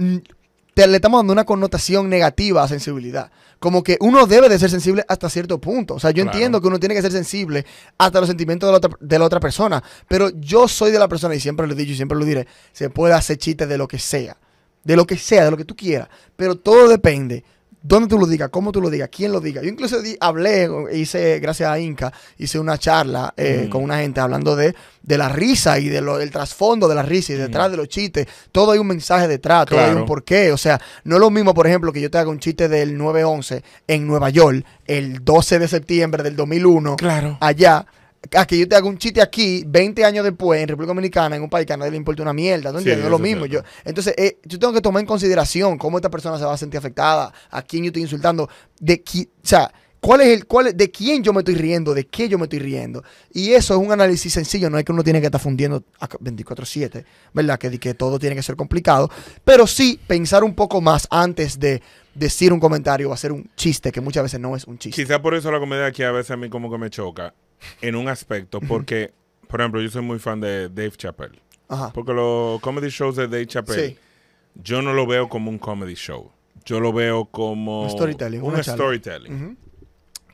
te, le estamos dando una connotación negativa a sensibilidad. Como que uno debe de ser sensible hasta cierto punto. O sea, yo entiendo que uno tiene que ser sensible hasta los sentimientos de la, otra, de la otra persona. Pero yo soy de la persona, y siempre lo he dicho y siempre lo diré, se puede hacer chiste de lo que sea. De lo que sea, de lo que tú quieras. Pero todo depende Dónde tú lo digas, cómo tú lo digas, quién lo diga. Yo incluso hablé, hice, gracias a Inca, hice una charla eh, mm. con una gente hablando de, la risa y de lo, del trasfondo de la risa y detrás mm. de los chistes. Todo hay un mensaje detrás, todo hay un porqué. O sea, no es lo mismo, por ejemplo, que yo te haga un chiste del 9-11 en Nueva York el 12 de septiembre del 2001, claro. allá a que yo te haga un chiste aquí 20 años después en República Dominicana, en un país que a nadie le importa una mierda, ¿no entiendes? es lo mismo. Yo, entonces, eh, yo tengo que tomar en consideración cómo esta persona se va a sentir afectada, a quién yo estoy insultando, de o sea, cuál es el, cuál, de quién yo me estoy riendo, de qué yo me estoy riendo. Y eso es un análisis sencillo, no es que uno tiene que estar fundiendo 24-7, ¿verdad? Que, que todo tiene que ser complicado, pero sí pensar un poco más antes de decir un comentario o hacer un chiste, que muchas veces no es un chiste. Quizá por eso la comedia aquí a veces a mí como que me choca en un aspecto, porque, por ejemplo, yo soy muy fan de Dave Chappelle. Ajá. Porque los comedy shows de Dave Chappelle, yo no lo veo como un comedy show. Yo lo veo como un storytelling. storytelling.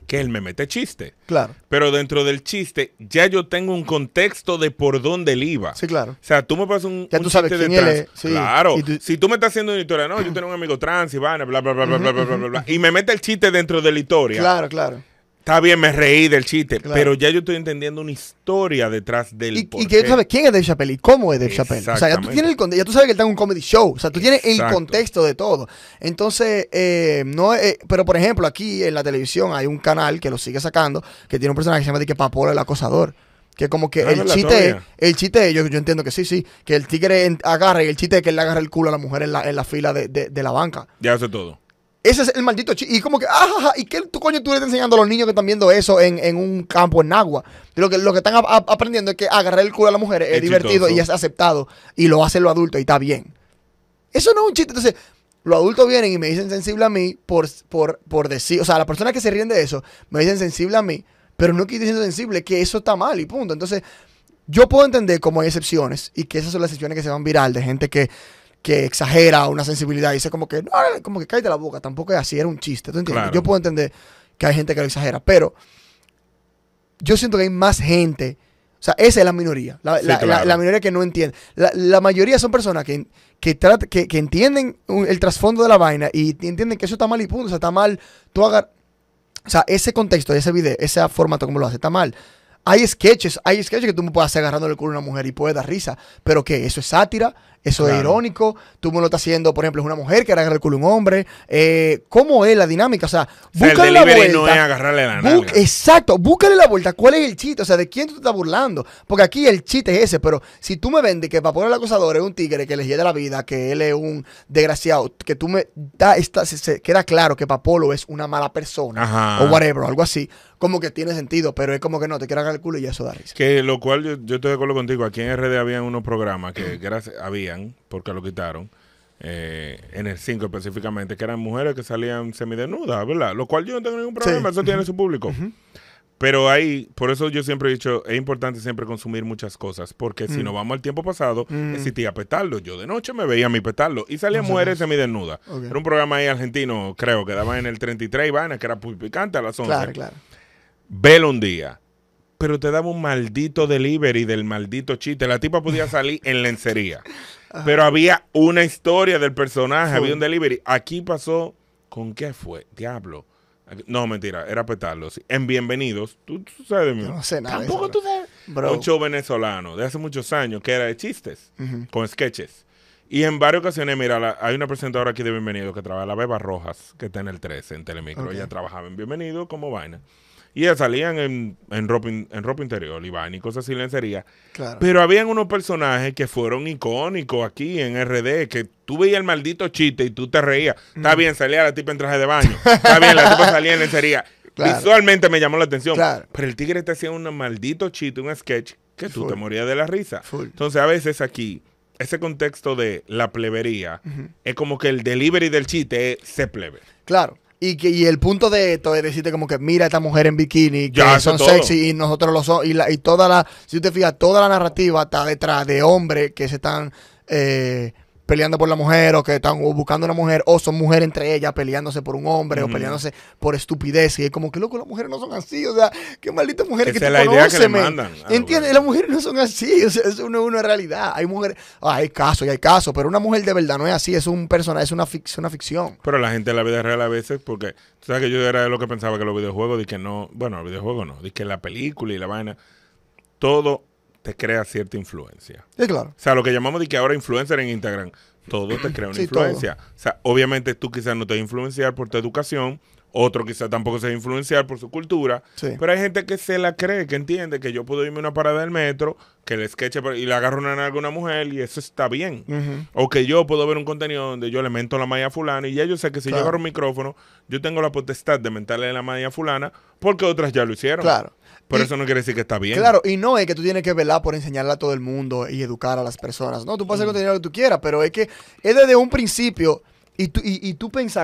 Que él me mete chiste. Claro. Pero dentro del chiste, ya yo tengo un contexto de por dónde él iba. Sí, claro. O sea, tú me pasas un, chiste de trans. sí. Claro. Si tú me estás haciendo una historia, no, yo tengo un amigo trans y van, bla, bla, bla, bla, bla, bla, Y me mete el chiste dentro de la historia. Claro, claro Está bien, me reí del chiste, pero ya yo estoy entendiendo una historia detrás del. Y, y que sabes quién es Dave Chappelle y cómo es Dave Chappelle. O sea, ya tú, tienes el, ya tú sabes que él está en un comedy show. O sea, tú tienes el contexto de todo. Entonces, eh, no eh, pero por ejemplo, aquí en la televisión hay un canal que lo sigue sacando que tiene un personaje que se llama Dique Papola el acosador. Que como que ah, el, chiste, el chiste, yo, yo entiendo que sí, sí, que el tigre agarra y el chiste es que él le agarra el culo a la mujer en la, en la fila de, de la banca. Ya hace todo. Ese es el maldito chiste. Y como que, ajaja, ah, ¿y qué tu coño tú le estás enseñando a los niños que están viendo eso en, un campo en agua? Lo que, lo que están aprendiendo es que agarrar el culo a la mujer es, divertido y es aceptado. Y lo hace lo adulto y está bien. Eso no es un chiste. Entonces, los adultos vienen y me dicen sensible a mí por, por, decir. O sea, las personas que se ríen de eso me dicen sensible a mí, pero no quiero decir sensible, que eso está mal y punto. Entonces, yo puedo entender cómo hay excepciones y que esas son las excepciones que se van viral de gente que que exagera una sensibilidad y dice como que, como que cae de la boca, tampoco es así, era un chiste, Yo puedo entender que hay gente que lo exagera, pero yo siento que hay más gente, o sea, esa es la minoría, la, minoría que no entiende. La, mayoría son personas que, que, entienden el trasfondo de la vaina y entienden que eso está mal y punto, o sea, está mal, tú hagas, o sea, ese contexto, ese video, ese formato como lo hace, está mal. Hay sketches, hay sketches que tú me puedes hacer agarrándole el culo a una mujer y puede dar risa, pero que eso es sátira, eso es irónico, tú me lo estás haciendo, por ejemplo, es una mujer que agarra el culo a un hombre, eh, ¿cómo es la dinámica? O sea, busca la vuelta. no agarrarle la Exacto, búscale la vuelta, ¿cuál es el chiste? O sea, ¿de quién tú te estás burlando? Porque aquí el chiste es ese, pero si tú me vendes que Papolo poner el acosador es un tigre que le llega la vida, que él es un desgraciado, que tú me da esta, se, queda claro que Papolo es una mala persona o whatever, o algo así, como que tiene sentido, pero es como que no, te quiero agarrar el culo y eso da risa. Que lo cual yo, yo estoy de acuerdo contigo, aquí en RD había unos programas que, mm. había porque lo quitaron, eh, en el 5 específicamente, que eran mujeres que salían semidesnudas, ¿verdad? Lo cual yo no tengo ningún problema, eso tiene su público. Pero ahí, por eso yo siempre he dicho, es importante siempre consumir muchas cosas, porque si mm. nos vamos al tiempo pasado, mm. existía Petarlo, Yo de noche me veía mi Petarlo y salía mujeres semidesnudas. Era un programa ahí argentino, creo, que daba en el 33 y vaina, que era picante a las 11. Claro, claro. Velo un día. Pero te daba un maldito delivery del maldito chiste. La tipa podía salir en lencería. pero había una historia del personaje, había un delivery. Aquí pasó, ¿con qué fue? Diablo. No, mentira, era petarlo. En Bienvenidos, tú, sabes de no sé nada. Tampoco tú sabes. Un show venezolano de hace muchos años que era de chistes, con sketches. Y en varias ocasiones, mira, hay una presentadora aquí de Bienvenidos que trabaja, la Beba Rojas, que está en el 13, en Telemicro. Ella trabajaba en Bienvenido como vaina y salían en, en, ropa, en ropa interior y y cosas así, lencería. Pero habían unos personajes que fueron icónicos aquí en RD, que tú veías el maldito chiste y tú te reías. Está mm. bien, salía la tipa en traje de baño. Está bien, la tipa salía en lencería. Visualmente me llamó la atención. Pero el tigre te hacía un maldito chiste, un sketch, que tú te morías de la risa. Entonces, a veces aquí ese contexto de la plebería es como que el delivery del chiste es se plebe. Claro. Y, que, y el punto de esto es decirte como que mira a esta mujer en bikini, que son sexy y nosotros lo somos. Y, la, y toda la, si usted fija, toda la narrativa está detrás de hombres que se están eh, peleando por la mujer o que están buscando una mujer o son mujeres entre ellas peleándose por un hombre o peleándose por estupidez. Y es como que loco, las mujeres no son así. O sea, qué malditas mujeres que, que te la idea mandan. ¿Entiendes? Las mujeres no son así. O sea, es una realidad. Hay mujeres, ah, hay casos y hay casos, pero una mujer de verdad no es así. Es un personaje, es una, fic una ficción. Pero la gente la la vida real a veces, porque tú sabes que yo era de lo que pensaba que los videojuegos, de que no, bueno, los videojuegos no, de que la película y la vaina, todo te crea cierta influencia. Sí, claro. O sea, lo que llamamos de que ahora influencer en Instagram, todo te crea una influencia. O sea, obviamente tú quizás no te vas a influenciar por tu educación, otro quizás tampoco se va a influenciar por su cultura, pero hay gente que se la cree, que entiende que yo puedo irme a una parada del metro, que le sketche y le agarro una en a una mujer y eso está bien. O que yo puedo ver un contenido donde yo le mento la malla fulana y ya yo sé que si yo agarro un micrófono, yo tengo la potestad de mentarle la malla fulana porque otras ya lo hicieron. Claro. Pero eso no quiere decir que está bien. Claro, y no es que tú tienes que velar por enseñarle a todo el mundo y educar a las personas. No, tú puedes hacer lo mm. lo que tú quieras, pero es que es desde un principio. Y tú, y,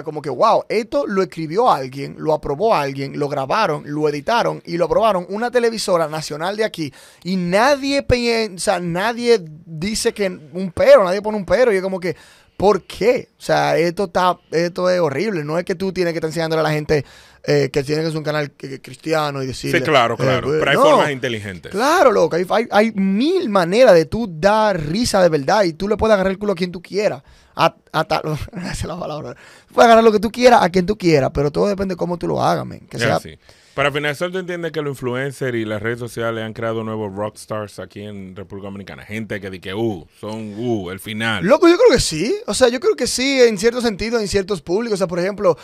como que, wow, esto lo escribió alguien, lo aprobó alguien, lo grabaron, lo editaron y lo aprobaron una televisora nacional de aquí. Y nadie piensa, nadie dice que un pero, nadie pone un pero. Y es como que, ¿por qué? O sea, esto, está, esto es horrible. No es que tú tienes que estar enseñándole a la gente eh, que tiene que ser un canal eh, cristiano y decir. Sí, claro, eh, claro. Pues, pero hay formas inteligentes. Claro, loco. Hay, mil maneras de tú dar risa de verdad y tú le puedes agarrar el culo a quien tú quieras. A, a la Puedes agarrar lo que tú quieras a quien tú quieras, pero todo depende de cómo tú lo hagas, men. Para finalizar, tú entiendes que los influencers y las redes sociales han creado nuevos rockstars aquí en República Dominicana. Gente que di que, uh, son, uh, el final. Loco, yo creo que sí. O sea, yo creo que sí, en cierto sentido en ciertos públicos. O sea, por ejemplo,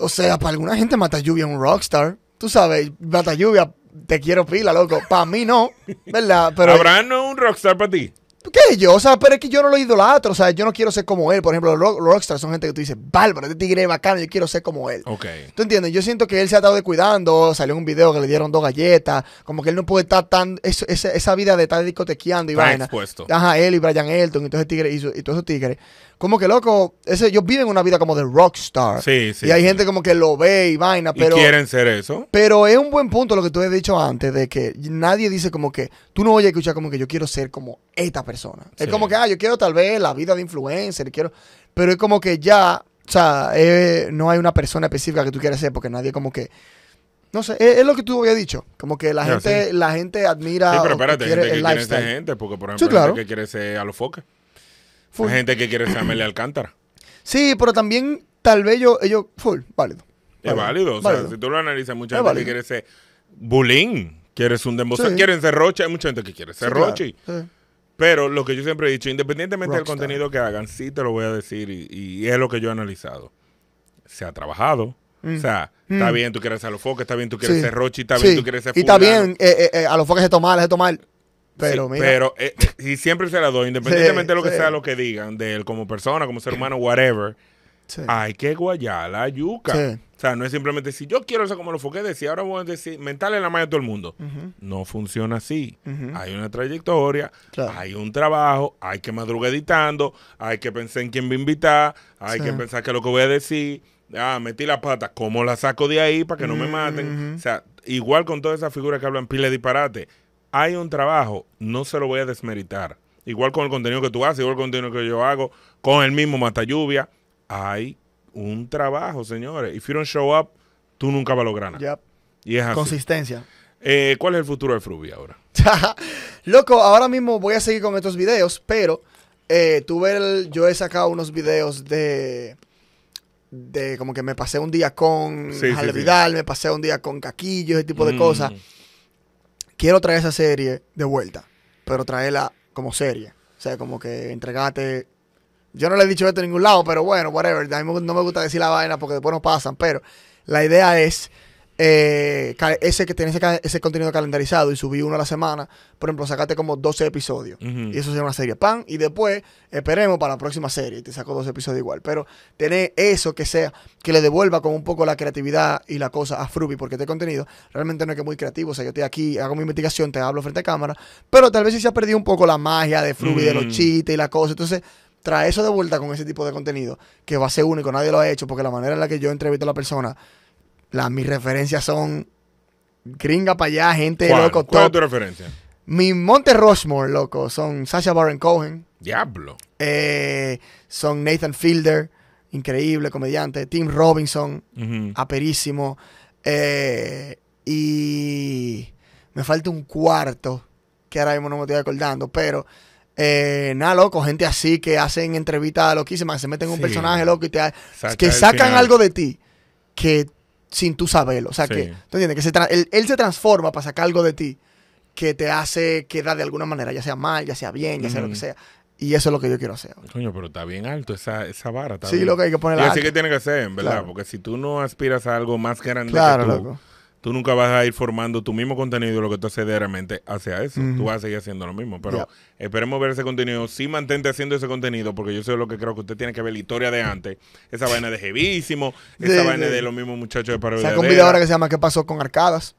o sea, para alguna gente Mata Lluvia es un rockstar. Tú sabes, Mata Lluvia, te quiero pila, loco. Para mí no, ¿verdad? Pero, Abraham no es un rockstar para ti. Pues, ¿Qué yo? O sea, pero es que yo no lo idolatro. O sea, yo no quiero ser como él. Por ejemplo, los, rockstars son gente que tú dices, bárbaro, este tigre es bacano, yo quiero ser como él. Ok. ¿Tú entiendes? Yo siento que él se ha estado descuidando. Salió un video que le dieron dos galletas. Como que él no puede estar tan. esa, vida de estar discotequeando y Está vaina. Ajá, él y Brian Elton y todos esos tigres. Y, esos Como que loco, ese, ellos viven una vida como de rockstar. Sí, sí. Y hay gente como que lo ve y vaina. Pero, ¿Y quieren ser eso. Pero es un buen punto lo que tú has dicho antes, de que nadie dice como que. Tú no oyes escuchar como que yo quiero ser como esta persona. Es como que, ah, yo quiero tal vez la vida de influencer, quiero. Pero es como que ya, o sea, eh, no hay una persona específica que tú quieras ser porque nadie como que. No sé, es, lo que tú habías dicho. Como que la gente, la gente admira. Sí, pero gente ser gente, porque por ejemplo, hay gente que quiere ser a los foques. Hay gente que quiere ser Amelia Alcántara. Sí, pero también tal vez yo, ellos, full, válido. Es válido, o sea, si tú lo analizas, mucha gente que quiere ser bulín, quieres un dembow, quieren ser roche, hay mucha gente que quiere ser roche. Pero lo que yo siempre he dicho, independientemente del contenido que hagan, sí te lo voy a decir y, es lo que yo he analizado. Se ha trabajado. O mm. sea, está mm. bien, tú quieres ser foques, está bien, tú quieres ser Rochi, está bien, tú quieres ser Y está bien, eh, eh, eh los foques se tomar, se tomar. Pero, mira. pero eh, y siempre se la doy, independientemente de lo que sea lo que digan, de él como persona, como ser humano, whatever hay que guayar la yuca. O sea, no es simplemente si yo quiero eso como lo foqué, decir ahora voy a decir mental en la mano de todo el mundo. No funciona así. Hay una trayectoria, hay un trabajo, hay que madrugar editando, hay que pensar en quién me invitar, hay que pensar que lo que voy a decir. Ah, metí la pata, ¿cómo la saco de ahí para que no me maten? O sea, igual con todas esas figuras que hablan pile de disparate. Hay un trabajo, no se lo voy a desmeritar. Igual con el contenido que tú haces, igual con el contenido que yo hago, con el mismo Mata Lluvia hay un trabajo, señores. If you don't show up, tú nunca vas a lograr nada. Y es así. Consistencia. Eh, ¿Cuál es el futuro de Fruby ahora? Loco, ahora mismo voy a seguir con estos videos, pero eh, tuve yo he sacado unos videos de de como que me pasé un día con sí, me pasé un día con Caquillo, ese tipo de mm. cosas. Quiero traer esa serie de vuelta, pero traerla como serie. O sea, como que entregate yo no le he dicho esto en ningún lado, pero bueno, whatever. A mí no me gusta decir la vaina porque después nos pasan, pero la idea es eh, ese que tiene ese, contenido calendarizado y subí uno a la semana, por ejemplo, sacaste como 12 episodios. Y eso sería una serie pan. Y después esperemos para la próxima serie. te saco 12 episodios igual. Pero tener eso que sea, que le devuelva como un poco la creatividad y la cosa a Fruby, porque este contenido realmente no es que muy creativo. O sea, yo estoy aquí, hago mi investigación, te hablo frente a cámara. Pero tal vez si se ha perdido un poco la magia de Fruby, de los chistes y la cosa. Entonces trae eso de vuelta con ese tipo de contenido, que va a ser único, nadie lo ha hecho, porque la manera en la que yo entrevisto a la persona, las mis referencias son gringa para allá, gente loco. ¿Cuál tu referencia? Mi Monte Rushmore, loco, son Sasha Baron Cohen. Diablo. Eh, son Nathan Fielder, increíble comediante. Tim Robinson, aperísimo. Eh, y me falta un cuarto, que ahora mismo no me estoy acordando, pero eh, nada, loco, gente así que hacen entrevistas loquísimas, que se meten en un personaje loco y te que sacan algo de ti que sin tú saberlo. O sea, que, ¿tú entiendes? Que se él, se transforma para sacar algo de ti que te hace quedar de alguna manera, ya sea mal, ya sea bien, ya sea lo que sea. Y eso es lo que yo quiero hacer. Coño, pero está bien alto esa, vara. también. sí, lo que hay que poner. Y así que tiene que ser, en verdad, porque si tú no aspiras a algo más grande claro, que tú, loco tú nunca vas a ir formando tu mismo contenido lo que tú haces diariamente hacia eso. Tú vas a seguir haciendo lo mismo. Pero esperemos ver ese contenido. si mantente haciendo ese contenido, porque yo sé lo que creo que usted tiene que ver la historia de antes. Esa vaina de Jevísimo, esa vaina de los mismos muchachos de Parodia. O un video ahora que se llama ¿Qué pasó con Arcadas?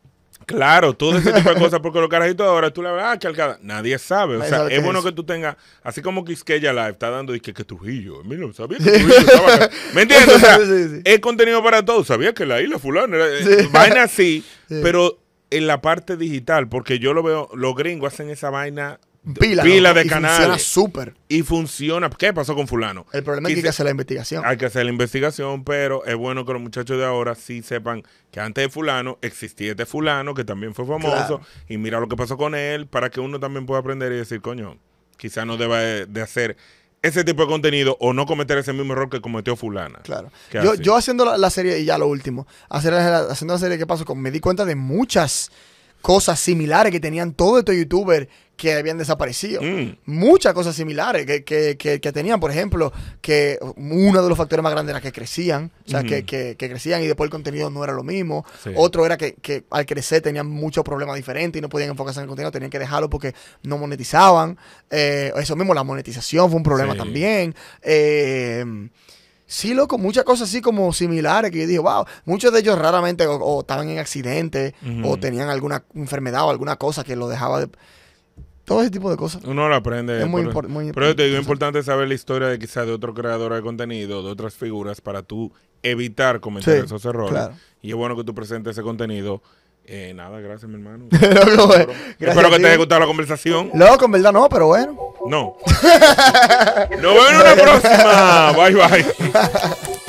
Claro, todo ese tipo de cosas porque los carajitos ahora tú la verdad, ah, Nadie sabe. O sea, es bueno que tú tengas, así como Quisqueya Live está dando, y que, que Trujillo. Mira, sabía que Trujillo estaba ¿Me entiendes? O sea, sí, es contenido para todos. Sabía que la isla fulana era, eh, sí. vaina así, pero en la parte digital, porque yo lo veo, los gringos hacen esa vaina pila, de canal Funciona súper. Y funciona. ¿Qué pasó con fulano? El problema es que hay que hacer la investigación. Hay que hacer la investigación, pero es bueno que los muchachos de ahora sí sepan que antes de fulano existía este fulano que también fue famoso y mira lo que pasó con él para que uno también pueda aprender y decir, coño, quizás no deba de, hacer ese tipo de contenido o no cometer ese mismo error que cometió fulana. Claro. Yo, yo, haciendo la, serie, y ya lo último, hacer haciendo la serie que pasó con, me di cuenta de muchas cosas similares que tenían todos estos youtubers que habían desaparecido. Mm. Muchas cosas similares que, tenían, por ejemplo, que uno de los factores más grandes era que crecían, o sea, que, crecían y después el contenido no era lo mismo. Otro era que, al crecer tenían muchos problemas diferentes y no podían enfocarse en el contenido, tenían que dejarlo porque no monetizaban. Eh, eso mismo, la monetización fue un problema también. Eh, Sí, loco, muchas cosas así como similares que yo dije, wow, muchos de ellos raramente o, estaban en accidente o tenían alguna enfermedad o alguna cosa que lo dejaba de, todo ese tipo de cosas. Uno lo aprende. Es muy, importante. Pero te digo, es importante saber la historia de quizás de otro creador de contenido, de otras figuras, para tú evitar cometer esos errores. Claro. Y es bueno que tú presentes ese contenido. Eh, nada, gracias, mi hermano. Espero que te haya gustado la conversación. No, con verdad no, pero bueno. No. Nos vemos en la próxima. Bye, bye.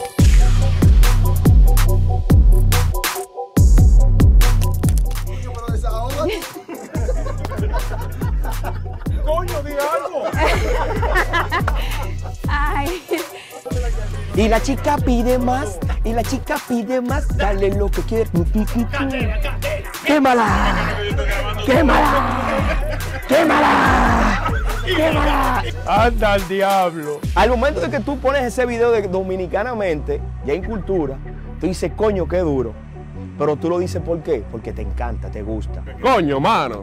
coño, di Ay. Y la chica pide más, y la chica pide más, dale lo que quiere. qué mala, ¡Quémala! ¡Quémala! ¡Quémala! ¡Quémala! ¡Anda al diablo! Al momento de que tú pones ese video de dominicanamente, ya en cultura, tú dices, coño, qué duro. Pero tú lo dices por qué, porque te encanta, te gusta. Coño, mano.